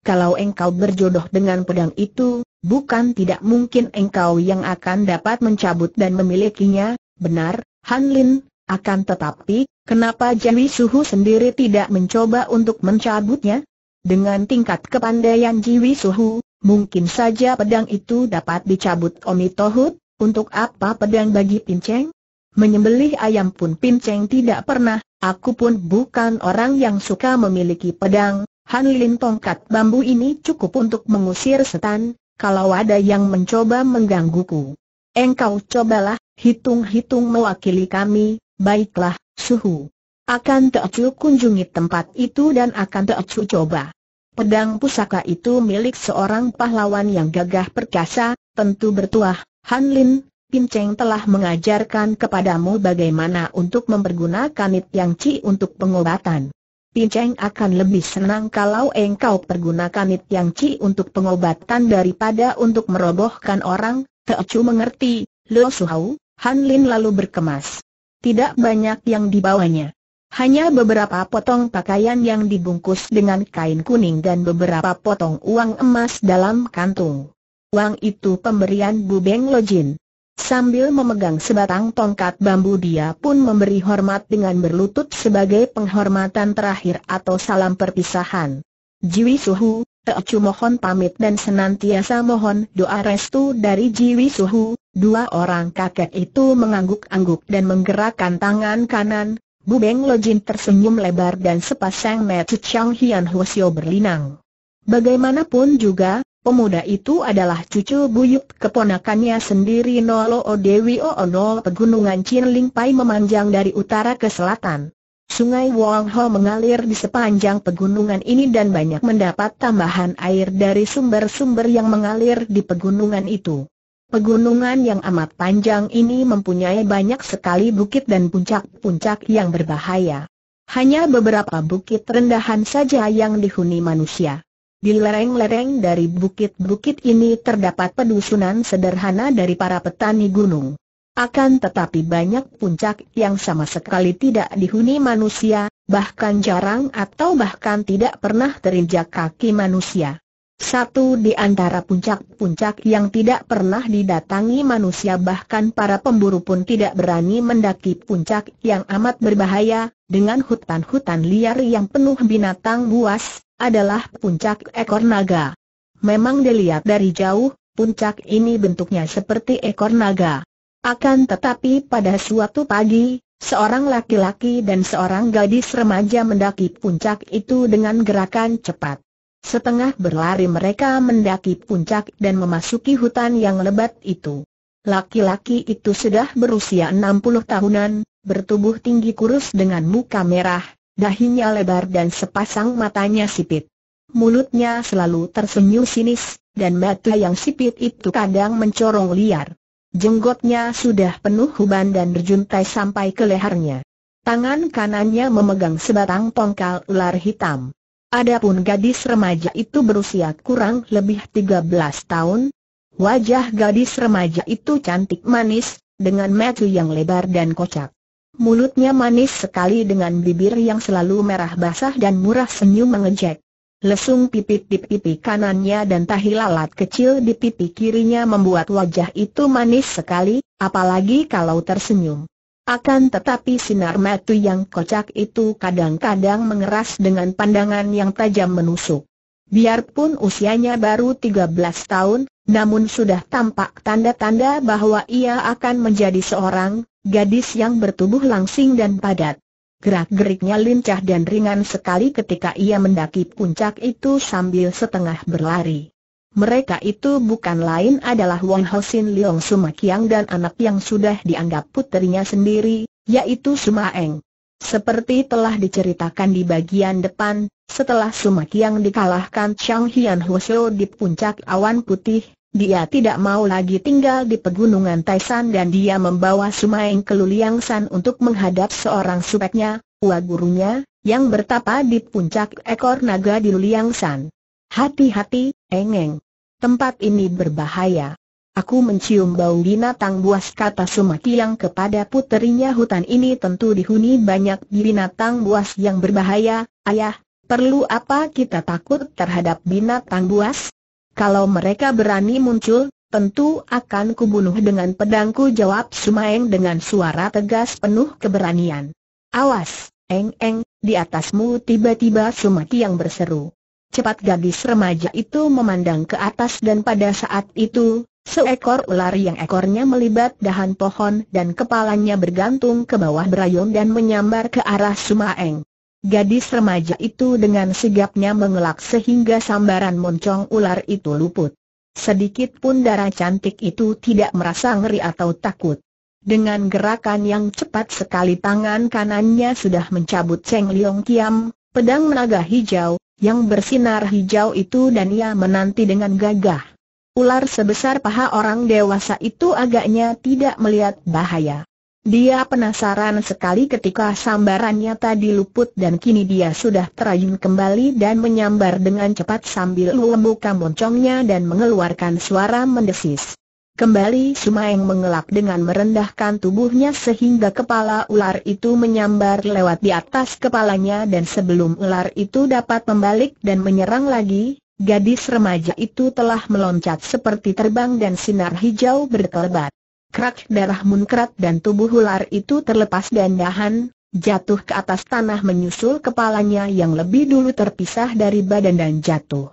Kalau engkau berjodoh dengan pedang itu, bukan tidak mungkin engkau yang akan dapat mencabut dan memilikinya, benar, Han Lin, akan tetapi, Kenapa Jiwi Suhu sendiri tidak mencoba untuk mencabutnya? Dengan tingkat kepandaian Jiwi Suhu, mungkin saja pedang itu dapat dicabut Omi Tohut, untuk apa pedang bagi pinceng? Menyembelih ayam pun pinceng tidak pernah, aku pun bukan orang yang suka memiliki pedang, Han Lin tongkat bambu ini cukup untuk mengusir setan, kalau ada yang mencoba menggangguku. Engkau cobalah, hitung-hitung mewakili kami, baiklah, Suhu. Akan Teocu kunjungi tempat itu dan akan Teocu coba. Pedang pusaka itu milik seorang pahlawan yang gagah perkasa, tentu bertuah, Han Lin, Pin Cheng telah mengajarkan kepadamu bagaimana untuk mempergunakan It Yang Ci untuk pengobatan. Pin Cheng akan lebih senang kalau engkau pergunakan It Yang Ci untuk pengobatan daripada untuk merobohkan orang, Teocu mengerti, Lo Suhau, Han Lin lalu berkemas tidak banyak yang dibawanya. Hanya beberapa potong pakaian yang dibungkus dengan kain kuning dan beberapa potong uang emas dalam kantung. Uang itu pemberian Bu Beng Lojin. Sambil memegang sebatang tongkat bambu dia pun memberi hormat dengan berlutut sebagai penghormatan terakhir atau salam perpisahan. Jiwi Suhu, Teocu mohon pamit dan senantiasa mohon doa restu dari Jiwi Suhu, Dua orang kakek itu mengangguk-angguk dan menggerakkan tangan kanan, Bu Beng Lojin tersenyum lebar dan sepasang mata Chang Hian Xiao berlinang. Bagaimanapun juga, pemuda itu adalah cucu buyut keponakannya sendiri Nolo Dewi O Ono Pegunungan Ling Pai memanjang dari utara ke selatan. Sungai Wong Ho mengalir di sepanjang pegunungan ini dan banyak mendapat tambahan air dari sumber-sumber yang mengalir di pegunungan itu. Pegunungan yang amat panjang ini mempunyai banyak sekali bukit dan puncak-puncak yang berbahaya. Hanya beberapa bukit rendahan saja yang dihuni manusia. Di lereng-lereng dari bukit-bukit ini terdapat pedusunan sederhana dari para petani gunung. Akan tetapi banyak puncak yang sama sekali tidak dihuni manusia, bahkan jarang atau bahkan tidak pernah terinjak kaki manusia. Satu di antara puncak-puncak yang tidak pernah didatangi manusia bahkan para pemburu pun tidak berani mendaki puncak yang amat berbahaya, dengan hutan-hutan liar yang penuh binatang buas, adalah puncak ekor naga. Memang dilihat dari jauh, puncak ini bentuknya seperti ekor naga. Akan tetapi pada suatu pagi, seorang laki-laki dan seorang gadis remaja mendaki puncak itu dengan gerakan cepat. Setengah berlari mereka mendaki puncak dan memasuki hutan yang lebat itu. Laki-laki itu sudah berusia 60 tahunan, bertubuh tinggi kurus dengan muka merah, dahinya lebar dan sepasang matanya sipit. Mulutnya selalu tersenyum sinis, dan mata yang sipit itu kadang mencorong liar. Jenggotnya sudah penuh huban dan berjuntai sampai ke lehernya. Tangan kanannya memegang sebatang tongkal ular hitam. Adapun gadis remaja itu berusia kurang lebih 13 tahun. Wajah gadis remaja itu cantik manis, dengan mata yang lebar dan kocak. Mulutnya manis sekali dengan bibir yang selalu merah basah dan murah senyum mengejek. Lesung pipit di pipi kanannya dan tahi lalat kecil di pipi kirinya membuat wajah itu manis sekali, apalagi kalau tersenyum. Akan tetapi sinar mata yang kocak itu kadang-kadang mengeras dengan pandangan yang tajam menusuk. Biarpun usianya baru 13 tahun, namun sudah tampak tanda-tanda bahwa ia akan menjadi seorang gadis yang bertubuh langsing dan padat. Gerak-geriknya lincah dan ringan sekali ketika ia mendaki puncak itu sambil setengah berlari. Mereka itu bukan lain adalah Wong Sin Leong Kiang dan anak yang sudah dianggap puterinya sendiri, yaitu Suma Eng. Seperti telah diceritakan di bagian depan, setelah Suma Kiang dikalahkan Chang Hian Huseo di puncak awan putih, dia tidak mau lagi tinggal di pegunungan Taishan dan dia membawa Suma Eng ke Luliang San untuk menghadap seorang supeknya, Ua gurunya, yang bertapa di puncak ekor naga di Luliang San. Hati-hati, Engeng. Tempat ini berbahaya. Aku mencium bau binatang buas kata Sumakiang kepada puterinya hutan ini tentu dihuni banyak binatang buas yang berbahaya, ayah, perlu apa kita takut terhadap binatang buas? Kalau mereka berani muncul, tentu akan kubunuh dengan pedangku jawab Sumaeng dengan suara tegas penuh keberanian. Awas, Eng Eng, di atasmu tiba-tiba Sumaki yang berseru. Cepat gadis remaja itu memandang ke atas dan pada saat itu, seekor ular yang ekornya melibat dahan pohon dan kepalanya bergantung ke bawah berayun dan menyambar ke arah Sumaeng. Gadis remaja itu dengan sigapnya mengelak sehingga sambaran moncong ular itu luput. Sedikit pun darah cantik itu tidak merasa ngeri atau takut. Dengan gerakan yang cepat sekali tangan kanannya sudah mencabut Cheng Liong Kiam, pedang naga hijau, yang bersinar hijau itu dan ia menanti dengan gagah. Ular sebesar paha orang dewasa itu agaknya tidak melihat bahaya. Dia penasaran sekali ketika sambarannya tadi luput dan kini dia sudah terayun kembali dan menyambar dengan cepat sambil membuka moncongnya dan mengeluarkan suara mendesis. Kembali Sumaeng mengelak dengan merendahkan tubuhnya sehingga kepala ular itu menyambar lewat di atas kepalanya dan sebelum ular itu dapat membalik dan menyerang lagi, gadis remaja itu telah meloncat seperti terbang dan sinar hijau berkelebat. Krak darah munkrat dan tubuh ular itu terlepas dan dahan, jatuh ke atas tanah menyusul kepalanya yang lebih dulu terpisah dari badan dan jatuh.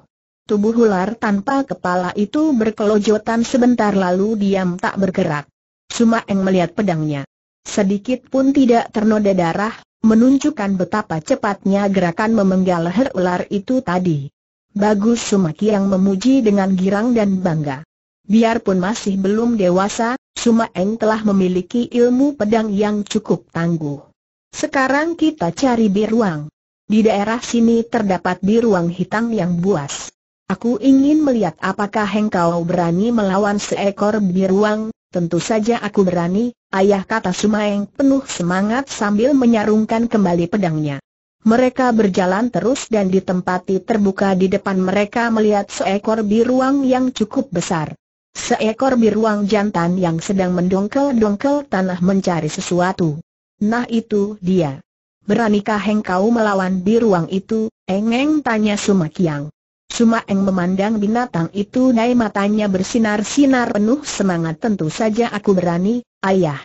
Tubuh ular tanpa kepala itu berkelojotan sebentar lalu diam tak bergerak. Suma Eng melihat pedangnya. Sedikit pun tidak ternoda darah, menunjukkan betapa cepatnya gerakan memenggal leher ular itu tadi. Bagus Suma Kiang memuji dengan girang dan bangga. Biarpun masih belum dewasa, Suma Eng telah memiliki ilmu pedang yang cukup tangguh. Sekarang kita cari biruang. Di daerah sini terdapat biruang hitam yang buas. Aku ingin melihat apakah engkau berani melawan seekor biruang, tentu saja aku berani, ayah kata Sumaeng penuh semangat sambil menyarungkan kembali pedangnya. Mereka berjalan terus dan ditempati terbuka di depan mereka melihat seekor biruang yang cukup besar. Seekor biruang jantan yang sedang mendongkel-dongkel tanah mencari sesuatu. Nah itu dia. Beranikah engkau melawan biruang itu, Engeng tanya Sumakiang. Suma Eng memandang binatang itu naik matanya bersinar-sinar penuh semangat tentu saja aku berani, ayah.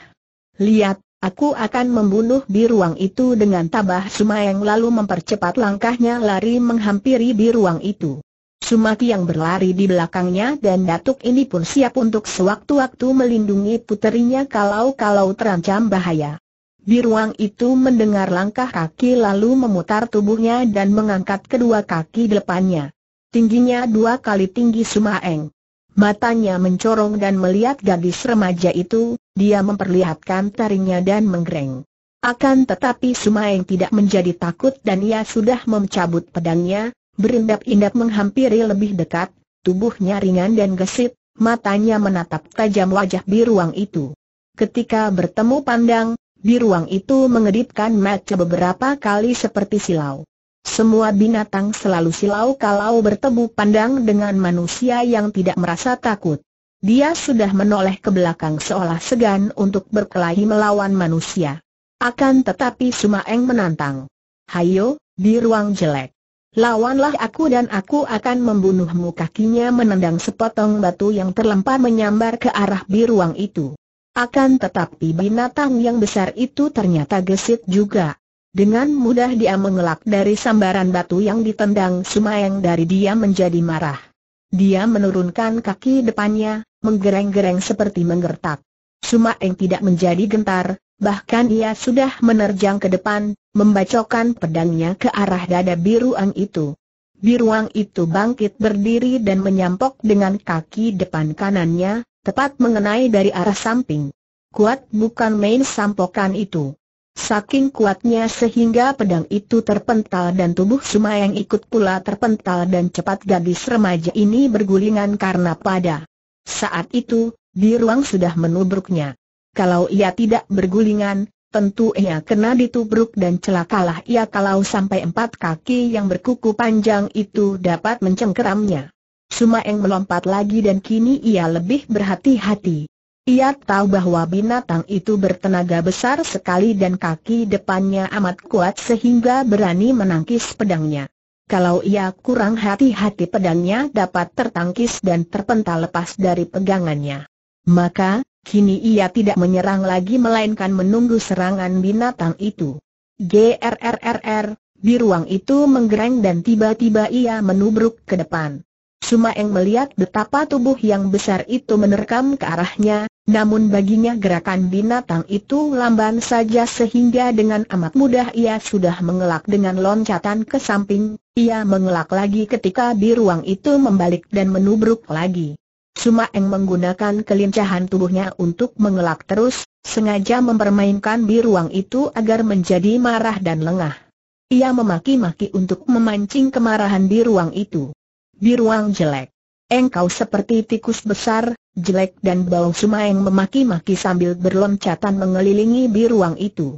Lihat, aku akan membunuh biruang itu dengan tabah Suma yang lalu mempercepat langkahnya lari menghampiri biruang itu. Sumati yang berlari di belakangnya dan datuk ini pun siap untuk sewaktu-waktu melindungi puterinya kalau-kalau terancam bahaya. Biruang itu mendengar langkah kaki lalu memutar tubuhnya dan mengangkat kedua kaki depannya tingginya dua kali tinggi Sumaeng. Matanya mencorong dan melihat gadis remaja itu, dia memperlihatkan taringnya dan menggereng. Akan tetapi Sumaeng tidak menjadi takut dan ia sudah mencabut pedangnya, berindap-indap menghampiri lebih dekat, tubuhnya ringan dan gesit, matanya menatap tajam wajah biruang itu. Ketika bertemu pandang, biruang itu mengedipkan mata beberapa kali seperti silau. Semua binatang selalu silau kalau bertemu pandang dengan manusia yang tidak merasa takut. Dia sudah menoleh ke belakang seolah segan untuk berkelahi melawan manusia. Akan tetapi Sumaeng menantang. Hayo, di ruang jelek. Lawanlah aku dan aku akan membunuhmu kakinya menendang sepotong batu yang terlempar menyambar ke arah biruang itu. Akan tetapi binatang yang besar itu ternyata gesit juga. Dengan mudah dia mengelak dari sambaran batu yang ditendang Sumayang dari dia menjadi marah. Dia menurunkan kaki depannya, menggereng-gereng seperti menggertak. Sumaeng tidak menjadi gentar, bahkan ia sudah menerjang ke depan, membacokan pedangnya ke arah dada biruang itu. Biruang itu bangkit berdiri dan menyampok dengan kaki depan kanannya, tepat mengenai dari arah samping. Kuat bukan main sampokan itu. Saking kuatnya sehingga pedang itu terpental dan tubuh Sumayang ikut pula terpental dan cepat gadis remaja ini bergulingan karena pada saat itu, di ruang sudah menubruknya. Kalau ia tidak bergulingan, tentu ia kena ditubruk dan celakalah ia kalau sampai empat kaki yang berkuku panjang itu dapat mencengkeramnya. Sumayang melompat lagi dan kini ia lebih berhati-hati. Ia tahu bahwa binatang itu bertenaga besar sekali dan kaki depannya amat kuat sehingga berani menangkis pedangnya. Kalau ia kurang hati-hati pedangnya dapat tertangkis dan terpental lepas dari pegangannya. Maka, kini ia tidak menyerang lagi melainkan menunggu serangan binatang itu. GRRRR, di ruang itu menggereng dan tiba-tiba ia menubruk ke depan. Sumaeng melihat betapa tubuh yang besar itu menerkam ke arahnya, namun baginya gerakan binatang itu lamban saja sehingga dengan amat mudah ia sudah mengelak dengan loncatan ke samping, ia mengelak lagi ketika biruang itu membalik dan menubruk lagi. Sumaeng menggunakan kelincahan tubuhnya untuk mengelak terus, sengaja mempermainkan biruang itu agar menjadi marah dan lengah. Ia memaki-maki untuk memancing kemarahan biruang itu di ruang jelek. Engkau seperti tikus besar, jelek dan bau sumaeng memaki-maki sambil berloncatan mengelilingi biruang itu.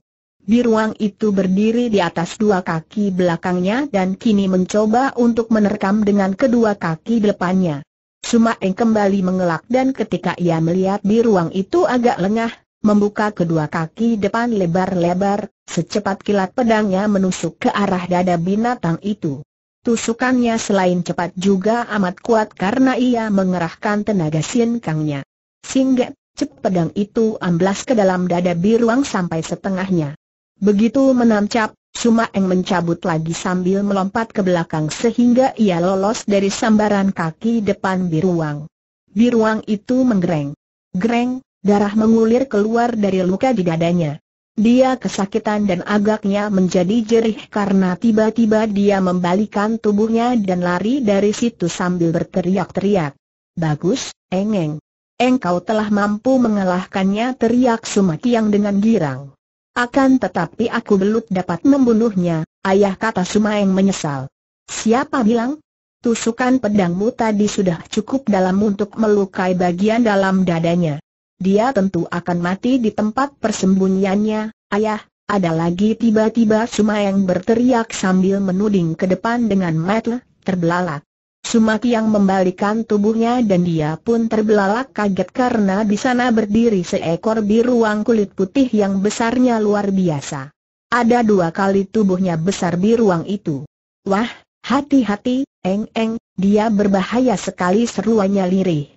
Biruang itu berdiri di atas dua kaki belakangnya dan kini mencoba untuk menerkam dengan kedua kaki depannya. Sumaeng kembali mengelak dan ketika ia melihat biruang itu agak lengah, membuka kedua kaki depan lebar-lebar, secepat kilat pedangnya menusuk ke arah dada binatang itu. Tusukannya selain cepat juga amat kuat karena ia mengerahkan tenaga sinkangnya. sehingga cep pedang itu amblas ke dalam dada biruang sampai setengahnya. Begitu menancap, Suma Eng mencabut lagi sambil melompat ke belakang sehingga ia lolos dari sambaran kaki depan biruang. Biruang itu menggereng. Gereng, darah mengulir keluar dari luka di dadanya. Dia kesakitan dan agaknya menjadi jerih karena tiba-tiba dia membalikan tubuhnya dan lari dari situ sambil berteriak-teriak. Bagus, engeng. Engkau telah mampu mengalahkannya teriak Sumaki yang dengan girang. Akan tetapi aku belum dapat membunuhnya, ayah kata Sumaeng menyesal. Siapa bilang? Tusukan pedangmu tadi sudah cukup dalam untuk melukai bagian dalam dadanya. Dia tentu akan mati di tempat persembunyiannya, ayah, ada lagi tiba-tiba Suma yang berteriak sambil menuding ke depan dengan mata terbelalak. Suma yang membalikan tubuhnya dan dia pun terbelalak kaget karena di sana berdiri seekor biruang kulit putih yang besarnya luar biasa. Ada dua kali tubuhnya besar biruang itu. Wah, hati-hati, eng-eng, dia berbahaya sekali seruannya lirih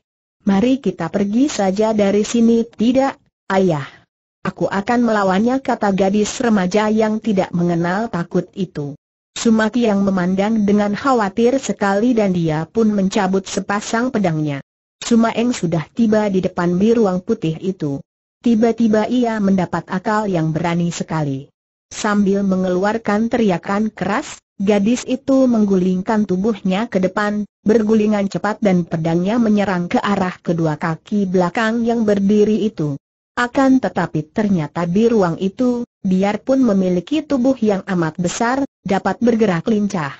mari kita pergi saja dari sini. Tidak, ayah. Aku akan melawannya kata gadis remaja yang tidak mengenal takut itu. Sumaki yang memandang dengan khawatir sekali dan dia pun mencabut sepasang pedangnya. Sumaeng sudah tiba di depan biruang putih itu. Tiba-tiba ia mendapat akal yang berani sekali. Sambil mengeluarkan teriakan keras, Gadis itu menggulingkan tubuhnya ke depan, bergulingan cepat dan pedangnya menyerang ke arah kedua kaki belakang yang berdiri itu. Akan tetapi ternyata di ruang itu, biarpun memiliki tubuh yang amat besar, dapat bergerak lincah.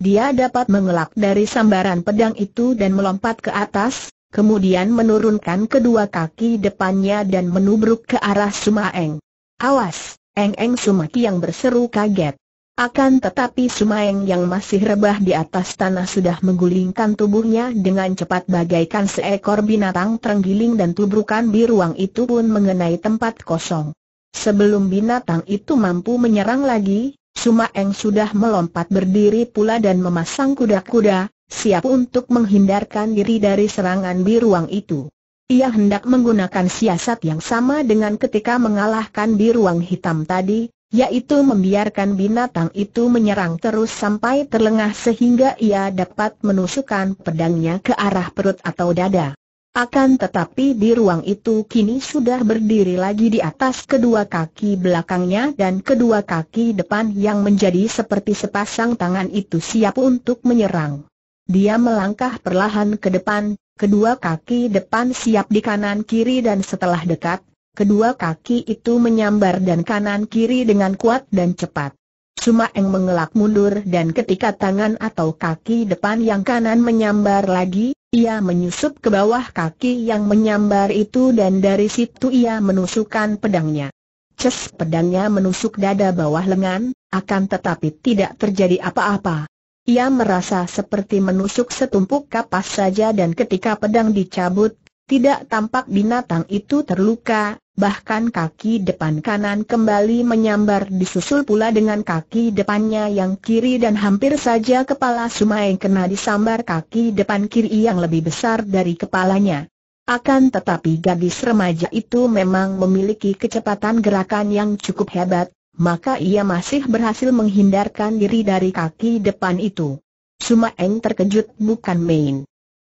Dia dapat mengelak dari sambaran pedang itu dan melompat ke atas, kemudian menurunkan kedua kaki depannya dan menubruk ke arah Sumaeng. Awas, Eng Eng Sumaki yang berseru kaget. Akan tetapi Sumaeng yang masih rebah di atas tanah sudah menggulingkan tubuhnya dengan cepat bagaikan seekor binatang terenggiling dan tubrukan biruang itu pun mengenai tempat kosong. Sebelum binatang itu mampu menyerang lagi, Sumaeng sudah melompat berdiri pula dan memasang kuda-kuda, siap untuk menghindarkan diri dari serangan biruang itu. Ia hendak menggunakan siasat yang sama dengan ketika mengalahkan biruang hitam tadi, yaitu membiarkan binatang itu menyerang terus sampai terlengah sehingga ia dapat menusukkan pedangnya ke arah perut atau dada. Akan tetapi di ruang itu kini sudah berdiri lagi di atas kedua kaki belakangnya dan kedua kaki depan yang menjadi seperti sepasang tangan itu siap untuk menyerang. Dia melangkah perlahan ke depan, kedua kaki depan siap di kanan kiri dan setelah dekat, Kedua kaki itu menyambar dan kanan-kiri dengan kuat dan cepat. Sumaeng mengelak mundur dan ketika tangan atau kaki depan yang kanan menyambar lagi, ia menyusup ke bawah kaki yang menyambar itu dan dari situ ia menusukkan pedangnya. Ces pedangnya menusuk dada bawah lengan, akan tetapi tidak terjadi apa-apa. Ia merasa seperti menusuk setumpuk kapas saja dan ketika pedang dicabut, tidak tampak binatang itu terluka, bahkan kaki depan kanan kembali menyambar disusul pula dengan kaki depannya yang kiri dan hampir saja kepala Sumai kena disambar kaki depan kiri yang lebih besar dari kepalanya. Akan tetapi gadis remaja itu memang memiliki kecepatan gerakan yang cukup hebat, maka ia masih berhasil menghindarkan diri dari kaki depan itu. Sumaeng terkejut bukan main.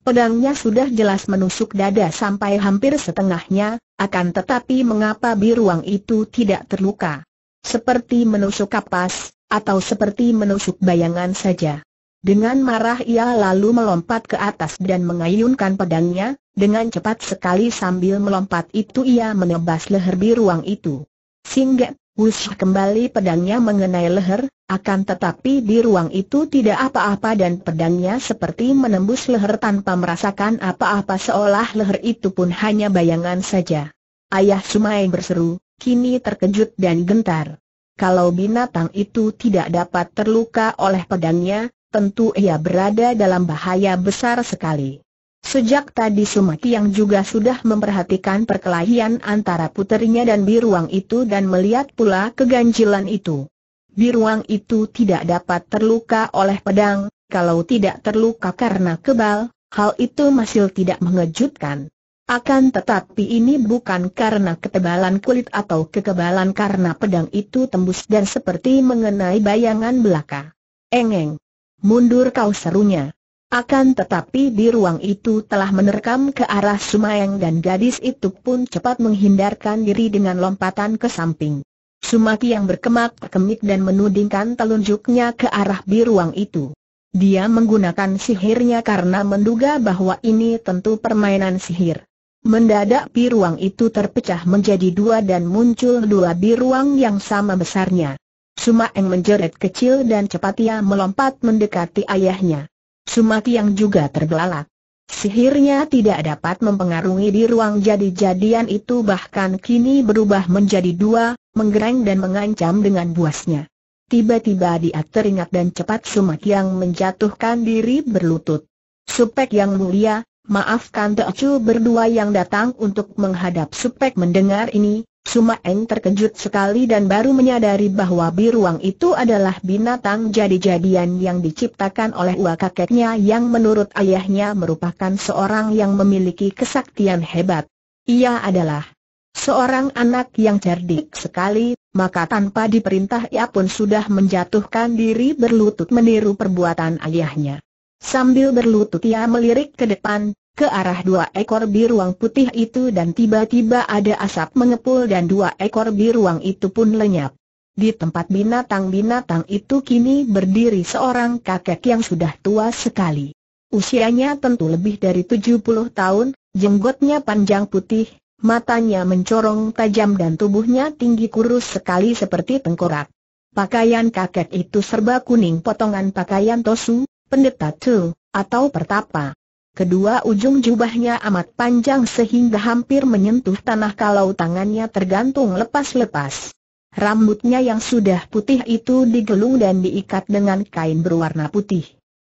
Pedangnya sudah jelas menusuk dada sampai hampir setengahnya, akan tetapi mengapa biruang itu tidak terluka? Seperti menusuk kapas, atau seperti menusuk bayangan saja. Dengan marah ia lalu melompat ke atas dan mengayunkan pedangnya, dengan cepat sekali sambil melompat itu ia menebas leher biruang itu. singgah. Wushu kembali pedangnya mengenai leher, akan tetapi di ruang itu tidak apa-apa dan pedangnya seperti menembus leher tanpa merasakan apa-apa seolah leher itu pun hanya bayangan saja. Ayah Sumai berseru, kini terkejut dan gentar. Kalau binatang itu tidak dapat terluka oleh pedangnya, tentu ia berada dalam bahaya besar sekali. Sejak tadi Sumaki yang juga sudah memperhatikan perkelahian antara puterinya dan Biruang itu dan melihat pula keganjilan itu. Biruang itu tidak dapat terluka oleh pedang, kalau tidak terluka karena kebal, hal itu masih tidak mengejutkan. Akan tetapi ini bukan karena ketebalan kulit atau kekebalan karena pedang itu tembus dan seperti mengenai bayangan belaka. Engeng. Mundur kau serunya. Akan tetapi di ruang itu telah menerkam ke arah Sumayang dan gadis itu pun cepat menghindarkan diri dengan lompatan ke samping. Sumaki yang berkemak-kemik dan menudingkan telunjuknya ke arah di ruang itu. Dia menggunakan sihirnya karena menduga bahwa ini tentu permainan sihir. Mendadak biruang itu terpecah menjadi dua dan muncul dua biruang yang sama besarnya. Sumaeng menjerit kecil dan cepat ia melompat mendekati ayahnya. Sumati yang juga terbelalak. Sihirnya tidak dapat mempengaruhi di ruang jadi-jadian itu bahkan kini berubah menjadi dua, menggereng dan mengancam dengan buasnya. Tiba-tiba dia teringat dan cepat yang menjatuhkan diri berlutut. Supek yang mulia, maafkan Teocu berdua yang datang untuk menghadap Supek mendengar ini, Suma Eng terkejut sekali dan baru menyadari bahwa biruang itu adalah binatang jadi-jadian yang diciptakan oleh ua kakeknya yang menurut ayahnya merupakan seorang yang memiliki kesaktian hebat. Ia adalah seorang anak yang cerdik sekali, maka tanpa diperintah ia pun sudah menjatuhkan diri berlutut meniru perbuatan ayahnya. Sambil berlutut ia melirik ke depan, ke arah dua ekor biruang putih itu dan tiba-tiba ada asap mengepul dan dua ekor biruang itu pun lenyap. Di tempat binatang-binatang itu kini berdiri seorang kakek yang sudah tua sekali. Usianya tentu lebih dari 70 tahun, jenggotnya panjang putih, matanya mencorong tajam dan tubuhnya tinggi kurus sekali seperti tengkorak. Pakaian kakek itu serba kuning potongan pakaian tosu, pendeta tu, atau pertapa. Kedua ujung jubahnya amat panjang sehingga hampir menyentuh tanah kalau tangannya tergantung lepas-lepas. Rambutnya yang sudah putih itu digelung dan diikat dengan kain berwarna putih.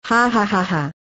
Hahaha.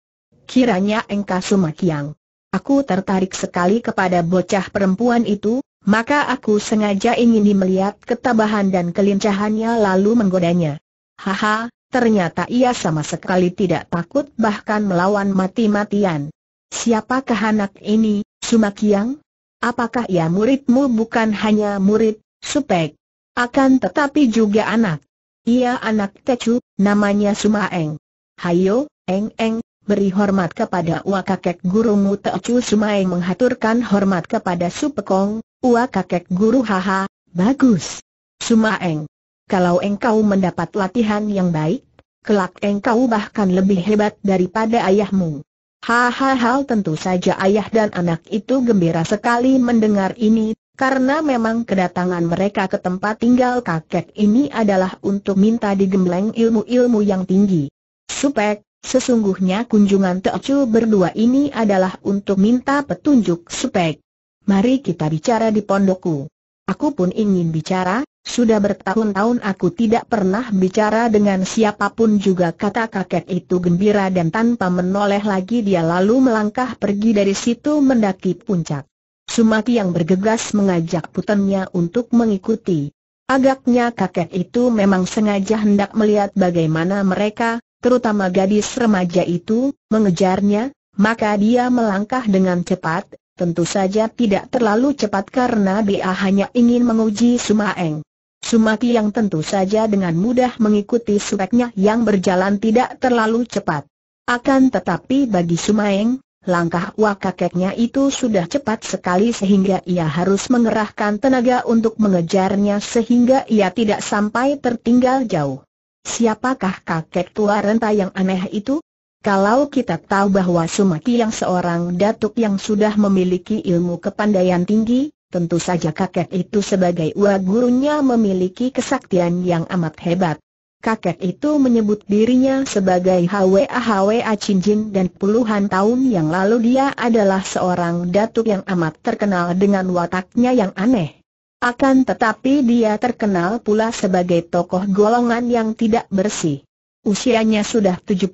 Kiranya engkau yang. Aku tertarik sekali kepada bocah perempuan itu, maka aku sengaja ingin melihat ketabahan dan kelincahannya lalu menggodanya. Haha, Ternyata ia sama sekali tidak takut bahkan melawan mati-matian. Siapakah anak ini, Sumakiang? Apakah ia muridmu bukan hanya murid, supek? Akan tetapi juga anak. Ia anak Tecu, namanya Sumaeng. Hayo, Eng Eng, beri hormat kepada Ua kakek gurumu Tecu Sumaeng menghaturkan hormat kepada Supekong, Ua guru haha, bagus. Sumaeng, kalau engkau mendapat latihan yang baik, kelak engkau bahkan lebih hebat daripada ayahmu. Hahaha tentu saja ayah dan anak itu gembira sekali mendengar ini, karena memang kedatangan mereka ke tempat tinggal kakek ini adalah untuk minta digembleng ilmu-ilmu yang tinggi. Supek, sesungguhnya kunjungan Teocu berdua ini adalah untuk minta petunjuk Supek. Mari kita bicara di pondokku. Aku pun ingin bicara, sudah bertahun-tahun aku tidak pernah bicara dengan siapapun juga kata kakek itu gembira dan tanpa menoleh lagi dia lalu melangkah pergi dari situ mendaki puncak. Sumati yang bergegas mengajak putannya untuk mengikuti. Agaknya kakek itu memang sengaja hendak melihat bagaimana mereka, terutama gadis remaja itu, mengejarnya, maka dia melangkah dengan cepat, tentu saja tidak terlalu cepat karena dia hanya ingin menguji Sumaeng. Sumaki yang tentu saja dengan mudah mengikuti sureknya yang berjalan tidak terlalu cepat. Akan tetapi bagi Sumaeng, langkah wakakeknya itu sudah cepat sekali sehingga ia harus mengerahkan tenaga untuk mengejarnya sehingga ia tidak sampai tertinggal jauh. Siapakah kakek tua renta yang aneh itu? Kalau kita tahu bahwa Sumaki yang seorang datuk yang sudah memiliki ilmu kepandaian tinggi, Tentu saja kakek itu sebagai ua gurunya memiliki kesaktian yang amat hebat. Kakek itu menyebut dirinya sebagai HWA HWA Cinjin dan puluhan tahun yang lalu dia adalah seorang datuk yang amat terkenal dengan wataknya yang aneh. Akan tetapi dia terkenal pula sebagai tokoh golongan yang tidak bersih. Usianya sudah 75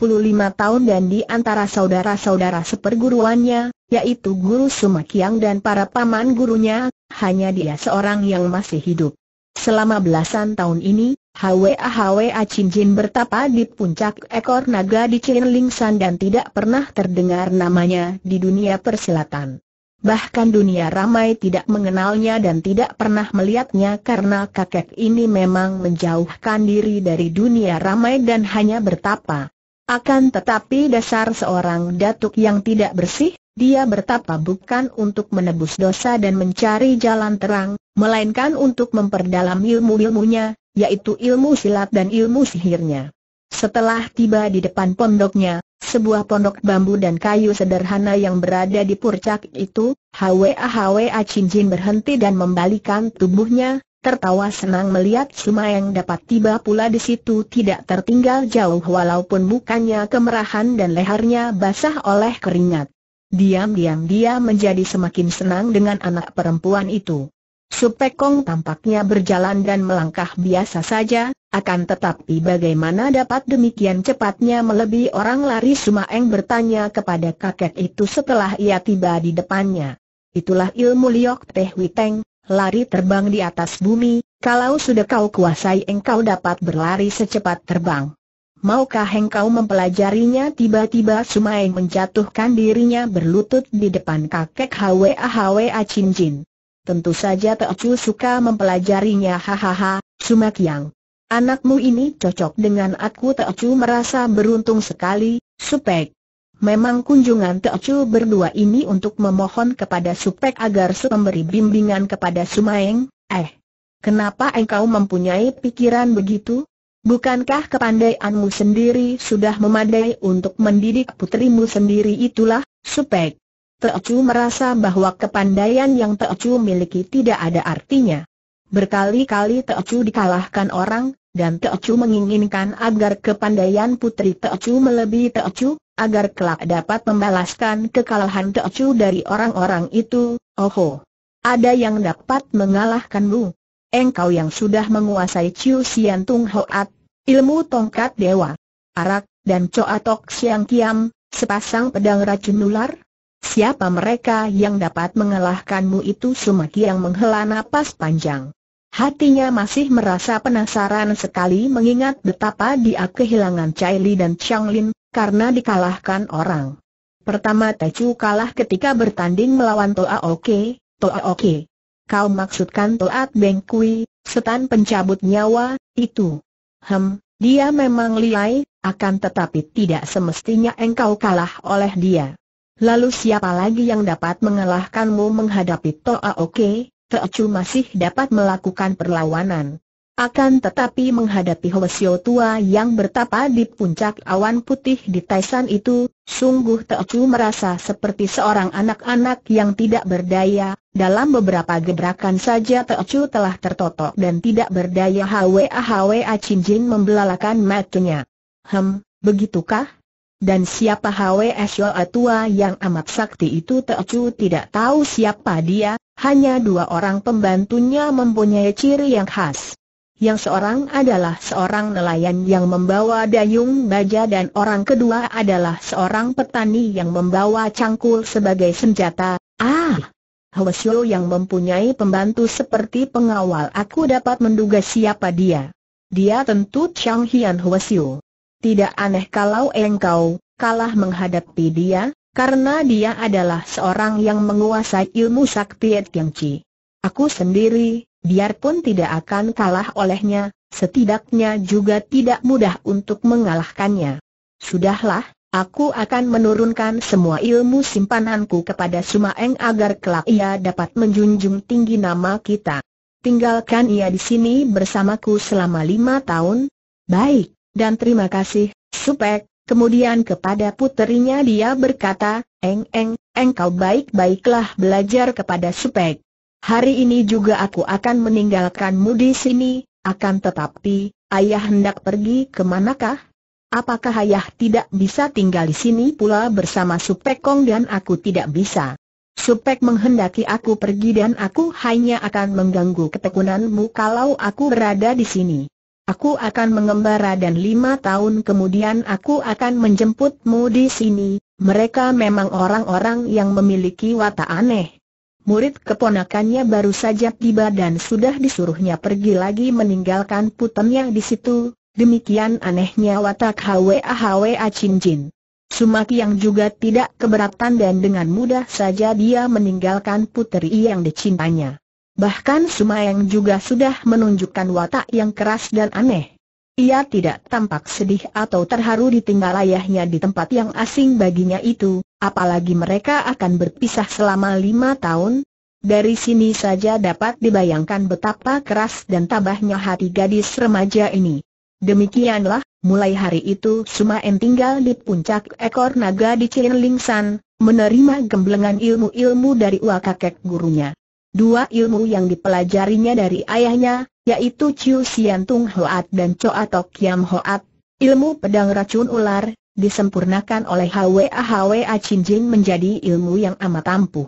tahun dan di antara saudara-saudara seperguruannya, yaitu Guru Sumakiang dan para paman gurunya, hanya dia seorang yang masih hidup. Selama belasan tahun ini, HWA-HWA Jin bertapa di puncak ekor naga di Ling San dan tidak pernah terdengar namanya di dunia persilatan. Bahkan dunia ramai tidak mengenalnya dan tidak pernah melihatnya karena kakek ini memang menjauhkan diri dari dunia ramai dan hanya bertapa. Akan tetapi dasar seorang datuk yang tidak bersih, dia bertapa bukan untuk menebus dosa dan mencari jalan terang, melainkan untuk memperdalam ilmu-ilmunya, yaitu ilmu silat dan ilmu sihirnya. Setelah tiba di depan pondoknya, sebuah pondok bambu dan kayu sederhana yang berada di purcak itu, Hwa Hwa Cinjin berhenti dan membalikan tubuhnya, tertawa senang melihat Suma yang dapat tiba pula di situ tidak tertinggal jauh walaupun mukanya kemerahan dan lehernya basah oleh keringat. Diam-diam dia menjadi semakin senang dengan anak perempuan itu. Supekong tampaknya berjalan dan melangkah biasa saja, akan tetapi bagaimana dapat demikian cepatnya melebihi orang lari Sumaeng bertanya kepada kakek itu setelah ia tiba di depannya. Itulah ilmu liok teh witeng, lari terbang di atas bumi, kalau sudah kau kuasai engkau dapat berlari secepat terbang. Maukah engkau mempelajarinya tiba-tiba Sumaeng menjatuhkan dirinya berlutut di depan kakek Hwa Hwa Chin Jin. Tentu saja Teocu suka mempelajarinya hahaha, Sumak Yang. Anakmu ini cocok dengan aku Teocu merasa beruntung sekali, Supek. Memang kunjungan Teocu berdua ini untuk memohon kepada Supek agar Su memberi bimbingan kepada Sumaeng, eh. Kenapa engkau mempunyai pikiran begitu? Bukankah kepandaianmu sendiri sudah memadai untuk mendidik putrimu sendiri itulah, Supek? Teocu merasa bahwa kepandaian yang Teocu miliki tidak ada artinya. Berkali-kali Teocu dikalahkan orang, dan Teocu menginginkan agar kepandaian putri Teocu melebihi Teocu, agar kelak dapat membalaskan kekalahan Teocu dari orang-orang itu, oho. Ada yang dapat mengalahkanmu. Engkau yang sudah menguasai Chiu Sian Tung Hoat, ilmu tongkat dewa, arak, dan Coatok Siang Kiam, sepasang pedang racun ular, Siapa mereka yang dapat mengalahkanmu itu Sumaki yang menghela napas panjang. Hatinya masih merasa penasaran sekali mengingat betapa dia kehilangan Chai Li dan Chang Lin, karena dikalahkan orang. Pertama Chu kalah ketika bertanding melawan Toa Oke, Toa Oke. Kau maksudkan Toa Beng Kui, setan pencabut nyawa, itu. Hem, dia memang liai, akan tetapi tidak semestinya engkau kalah oleh dia. Lalu siapa lagi yang dapat mengalahkanmu menghadapi Toa Oke? Teocu masih dapat melakukan perlawanan. Akan tetapi menghadapi Hwasyo tua yang bertapa di puncak awan putih di Taisan itu, sungguh Teocu merasa seperti seorang anak-anak yang tidak berdaya, dalam beberapa gebrakan saja Teocu telah tertotok dan tidak berdaya Hwa Hwa Chin Jin membelalakan matanya. Hem, begitukah? Dan siapa HWS Yoa tua yang amat sakti itu Teocu tidak tahu siapa dia, hanya dua orang pembantunya mempunyai ciri yang khas. Yang seorang adalah seorang nelayan yang membawa dayung baja dan orang kedua adalah seorang petani yang membawa cangkul sebagai senjata. Ah! Hwasyo yang mempunyai pembantu seperti pengawal aku dapat menduga siapa dia. Dia tentu Chang Hian Hwasyo. Tidak aneh kalau engkau kalah menghadapi dia, karena dia adalah seorang yang menguasai ilmu sakti yang ci. Aku sendiri, biarpun tidak akan kalah olehnya, setidaknya juga tidak mudah untuk mengalahkannya. Sudahlah, aku akan menurunkan semua ilmu simpananku kepada Sumaeng agar kelak ia dapat menjunjung tinggi nama kita. Tinggalkan ia di sini bersamaku selama lima tahun. Baik, dan terima kasih, Supek. Kemudian kepada puterinya dia berkata, Eng Eng, engkau baik-baiklah belajar kepada Supek. Hari ini juga aku akan meninggalkanmu di sini, akan tetapi, ayah hendak pergi ke manakah? Apakah ayah tidak bisa tinggal di sini pula bersama Supek Kong dan aku tidak bisa? Supek menghendaki aku pergi dan aku hanya akan mengganggu ketekunanmu kalau aku berada di sini. Aku akan mengembara dan lima tahun kemudian aku akan menjemputmu di sini. Mereka memang orang-orang yang memiliki watak aneh. Murid keponakannya baru saja tiba dan sudah disuruhnya pergi lagi meninggalkan putemnya di situ. Demikian anehnya watak Hwa Hwa Chin Jin. Sumaki yang juga tidak keberatan dan dengan mudah saja dia meninggalkan puteri yang dicintanya. Bahkan Sumayang juga sudah menunjukkan watak yang keras dan aneh. Ia tidak tampak sedih atau terharu ditinggal ayahnya di tempat yang asing baginya itu, apalagi mereka akan berpisah selama lima tahun. Dari sini saja dapat dibayangkan betapa keras dan tabahnya hati gadis remaja ini. Demikianlah, mulai hari itu Sumaen tinggal di puncak ekor naga di Cilin Lingsan, menerima gemblengan ilmu-ilmu dari uak gurunya dua ilmu yang dipelajarinya dari ayahnya, yaitu Chiu Sian Tung Hoat dan Choa Tok Kiam Hoat, ilmu pedang racun ular, disempurnakan oleh Hwa Hwa Chin Jin menjadi ilmu yang amat ampuh.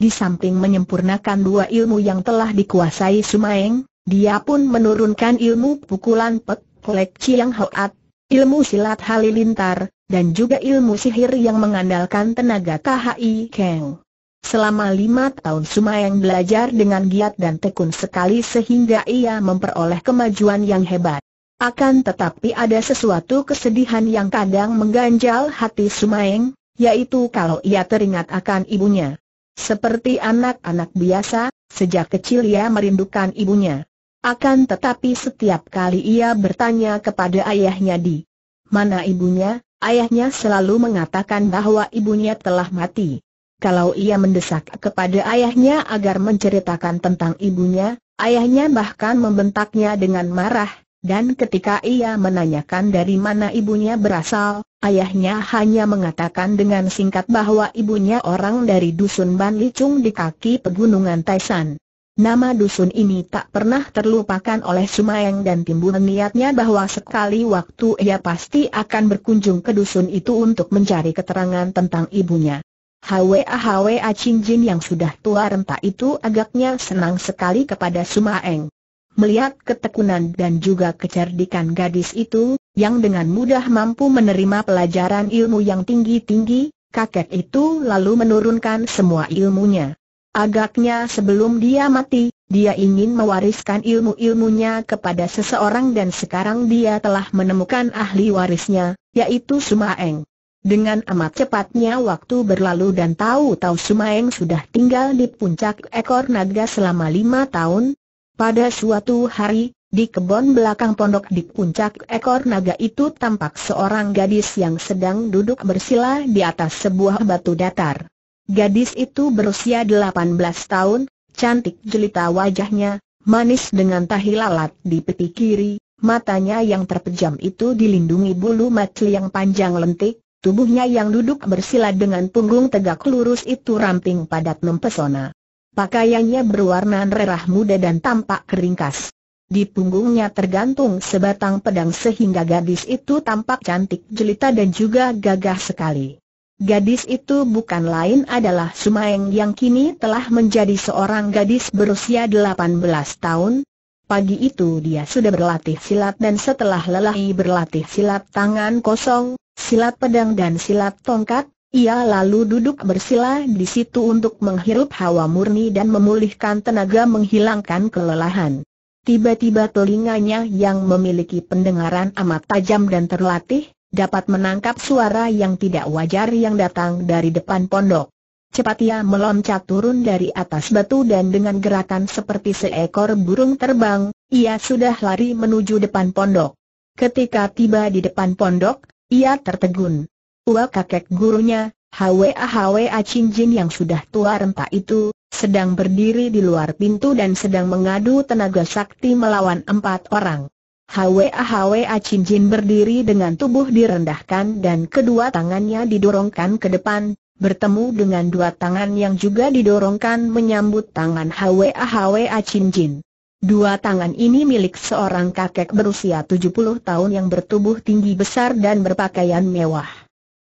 Di samping menyempurnakan dua ilmu yang telah dikuasai Sumaeng, dia pun menurunkan ilmu pukulan Pek Kolek Chiang Hoat, ilmu silat halilintar, dan juga ilmu sihir yang mengandalkan tenaga KHI Keng. Selama lima tahun Sumayang belajar dengan giat dan tekun sekali sehingga ia memperoleh kemajuan yang hebat. Akan tetapi ada sesuatu kesedihan yang kadang mengganjal hati Sumayang, yaitu kalau ia teringat akan ibunya. Seperti anak-anak biasa, sejak kecil ia merindukan ibunya. Akan tetapi setiap kali ia bertanya kepada ayahnya di mana ibunya, ayahnya selalu mengatakan bahwa ibunya telah mati. Kalau ia mendesak kepada ayahnya agar menceritakan tentang ibunya, ayahnya bahkan membentaknya dengan marah, dan ketika ia menanyakan dari mana ibunya berasal, ayahnya hanya mengatakan dengan singkat bahwa ibunya orang dari dusun Ban di kaki pegunungan Taisan. Nama dusun ini tak pernah terlupakan oleh Sumayang dan timbul niatnya bahwa sekali waktu ia pasti akan berkunjung ke dusun itu untuk mencari keterangan tentang ibunya. Hwa Hwa Jin yang sudah tua renta itu agaknya senang sekali kepada Sumaeng. Melihat ketekunan dan juga kecerdikan gadis itu, yang dengan mudah mampu menerima pelajaran ilmu yang tinggi-tinggi, kakek itu lalu menurunkan semua ilmunya. Agaknya sebelum dia mati, dia ingin mewariskan ilmu-ilmunya kepada seseorang dan sekarang dia telah menemukan ahli warisnya, yaitu Sumaeng. Dengan amat cepatnya waktu berlalu dan tahu-tahu Sumaeng sudah tinggal di puncak ekor naga selama lima tahun. Pada suatu hari, di kebun belakang pondok di puncak ekor naga itu tampak seorang gadis yang sedang duduk bersila di atas sebuah batu datar. Gadis itu berusia 18 tahun, cantik jelita wajahnya, manis dengan tahi lalat di peti kiri, matanya yang terpejam itu dilindungi bulu mata yang panjang lentik, Tubuhnya yang duduk bersila dengan punggung tegak lurus itu ramping padat mempesona. Pakaiannya berwarna merah muda dan tampak keringkas. Di punggungnya tergantung sebatang pedang sehingga gadis itu tampak cantik jelita dan juga gagah sekali. Gadis itu bukan lain adalah Sumaeng yang kini telah menjadi seorang gadis berusia 18 tahun. Pagi itu dia sudah berlatih silat dan setelah lelahi berlatih silat tangan kosong, silat pedang dan silat tongkat, ia lalu duduk bersila di situ untuk menghirup hawa murni dan memulihkan tenaga menghilangkan kelelahan. Tiba-tiba telinganya yang memiliki pendengaran amat tajam dan terlatih, dapat menangkap suara yang tidak wajar yang datang dari depan pondok. Cepat ia meloncat turun dari atas batu dan dengan gerakan seperti seekor burung terbang, ia sudah lari menuju depan pondok. Ketika tiba di depan pondok, ia tertegun. Ua kakek gurunya, Hwa Hwa Cinjin yang sudah tua renta itu, sedang berdiri di luar pintu dan sedang mengadu tenaga sakti melawan empat orang. Hwa Hwa Cinjin berdiri dengan tubuh direndahkan dan kedua tangannya didorongkan ke depan, bertemu dengan dua tangan yang juga didorongkan menyambut tangan Hwa Hwa Cinjin. Dua tangan ini milik seorang kakek berusia 70 tahun yang bertubuh tinggi besar dan berpakaian mewah.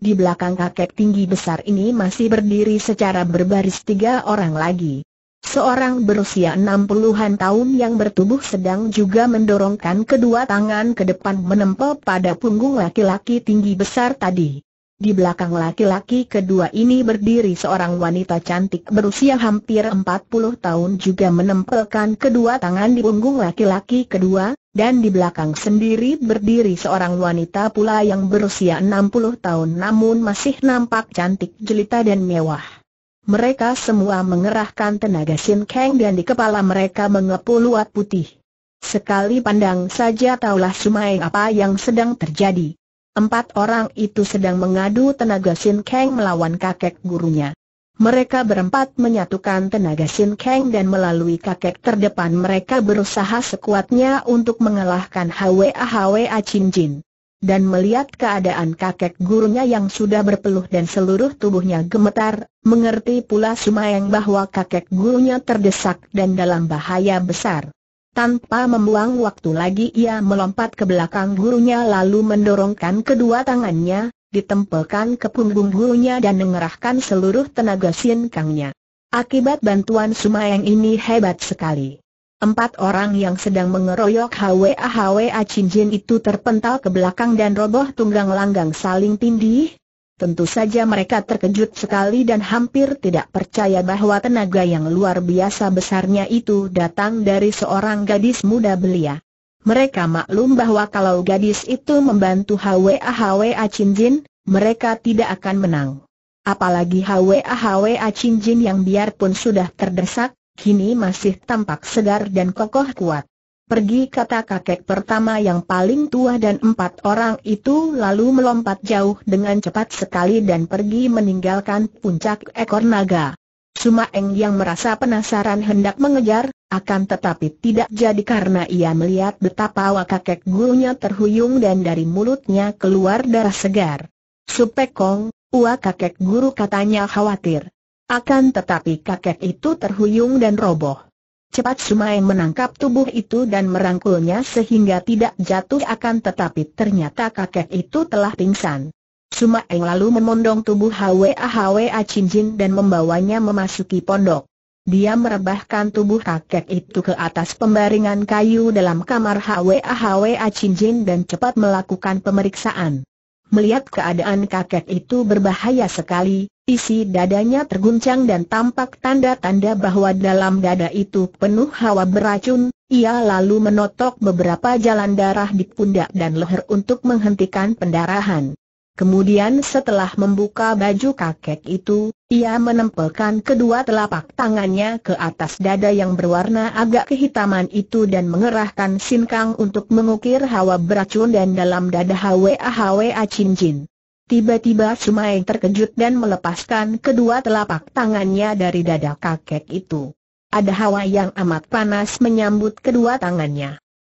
Di belakang kakek tinggi besar ini masih berdiri secara berbaris tiga orang lagi. Seorang berusia 60-an tahun yang bertubuh sedang juga mendorongkan kedua tangan ke depan menempel pada punggung laki-laki tinggi besar tadi. Di belakang laki-laki kedua ini berdiri seorang wanita cantik berusia hampir 40 tahun juga menempelkan kedua tangan di punggung laki-laki kedua, dan di belakang sendiri berdiri seorang wanita pula yang berusia 60 tahun namun masih nampak cantik jelita dan mewah. Mereka semua mengerahkan tenaga Sin Kang dan di kepala mereka mengepul luat putih. Sekali pandang saja taulah Sumai apa yang sedang terjadi. Empat orang itu sedang mengadu tenaga Sin Kang melawan kakek gurunya. Mereka berempat menyatukan tenaga Sin Kang dan melalui kakek terdepan mereka berusaha sekuatnya untuk mengalahkan Hwa Hwa Chin Jin. Dan melihat keadaan kakek gurunya yang sudah berpeluh dan seluruh tubuhnya gemetar, mengerti pula Sumayang bahwa kakek gurunya terdesak dan dalam bahaya besar. Tanpa membuang waktu lagi ia melompat ke belakang gurunya lalu mendorongkan kedua tangannya, ditempelkan ke punggung gurunya dan mengerahkan seluruh tenaga sinkangnya. Akibat bantuan Sumayang ini hebat sekali. Empat orang yang sedang mengeroyok HWA HWA Cinjin itu terpental ke belakang dan roboh tunggang langgang saling tindih, Tentu saja mereka terkejut sekali dan hampir tidak percaya bahwa tenaga yang luar biasa besarnya itu datang dari seorang gadis muda belia. Mereka maklum bahwa kalau gadis itu membantu HWA HWA Cinjin, mereka tidak akan menang. Apalagi HWA HWA Cinjin yang biarpun sudah terdesak, kini masih tampak segar dan kokoh kuat. Pergi kata kakek pertama yang paling tua dan empat orang itu lalu melompat jauh dengan cepat sekali dan pergi meninggalkan puncak ekor naga. Sumaeng yang merasa penasaran hendak mengejar, akan tetapi tidak jadi karena ia melihat betapa wak kakek gurunya terhuyung dan dari mulutnya keluar darah segar. Supekong, uak kakek guru katanya khawatir. Akan tetapi kakek itu terhuyung dan roboh. Cepat Sumai menangkap tubuh itu dan merangkulnya sehingga tidak jatuh akan tetapi ternyata kakek itu telah pingsan. Sumaeng lalu memondong tubuh Hwa Hwa Cinjin dan membawanya memasuki pondok. Dia merebahkan tubuh kakek itu ke atas pembaringan kayu dalam kamar Hwa Hwa Cinjin dan cepat melakukan pemeriksaan. Melihat keadaan kakek itu berbahaya sekali, isi dadanya terguncang dan tampak tanda-tanda bahwa dalam dada itu penuh hawa beracun, ia lalu menotok beberapa jalan darah di pundak dan leher untuk menghentikan pendarahan. Kemudian setelah membuka baju kakek itu, ia menempelkan kedua telapak tangannya ke atas dada yang berwarna agak kehitaman itu dan mengerahkan sinkang untuk mengukir hawa beracun dan dalam dada Hwa Hwa Cincin. Tiba-tiba Sumai terkejut dan melepaskan kedua telapak tangannya dari dada kakek itu. Ada hawa yang amat panas menyambut kedua tangannya.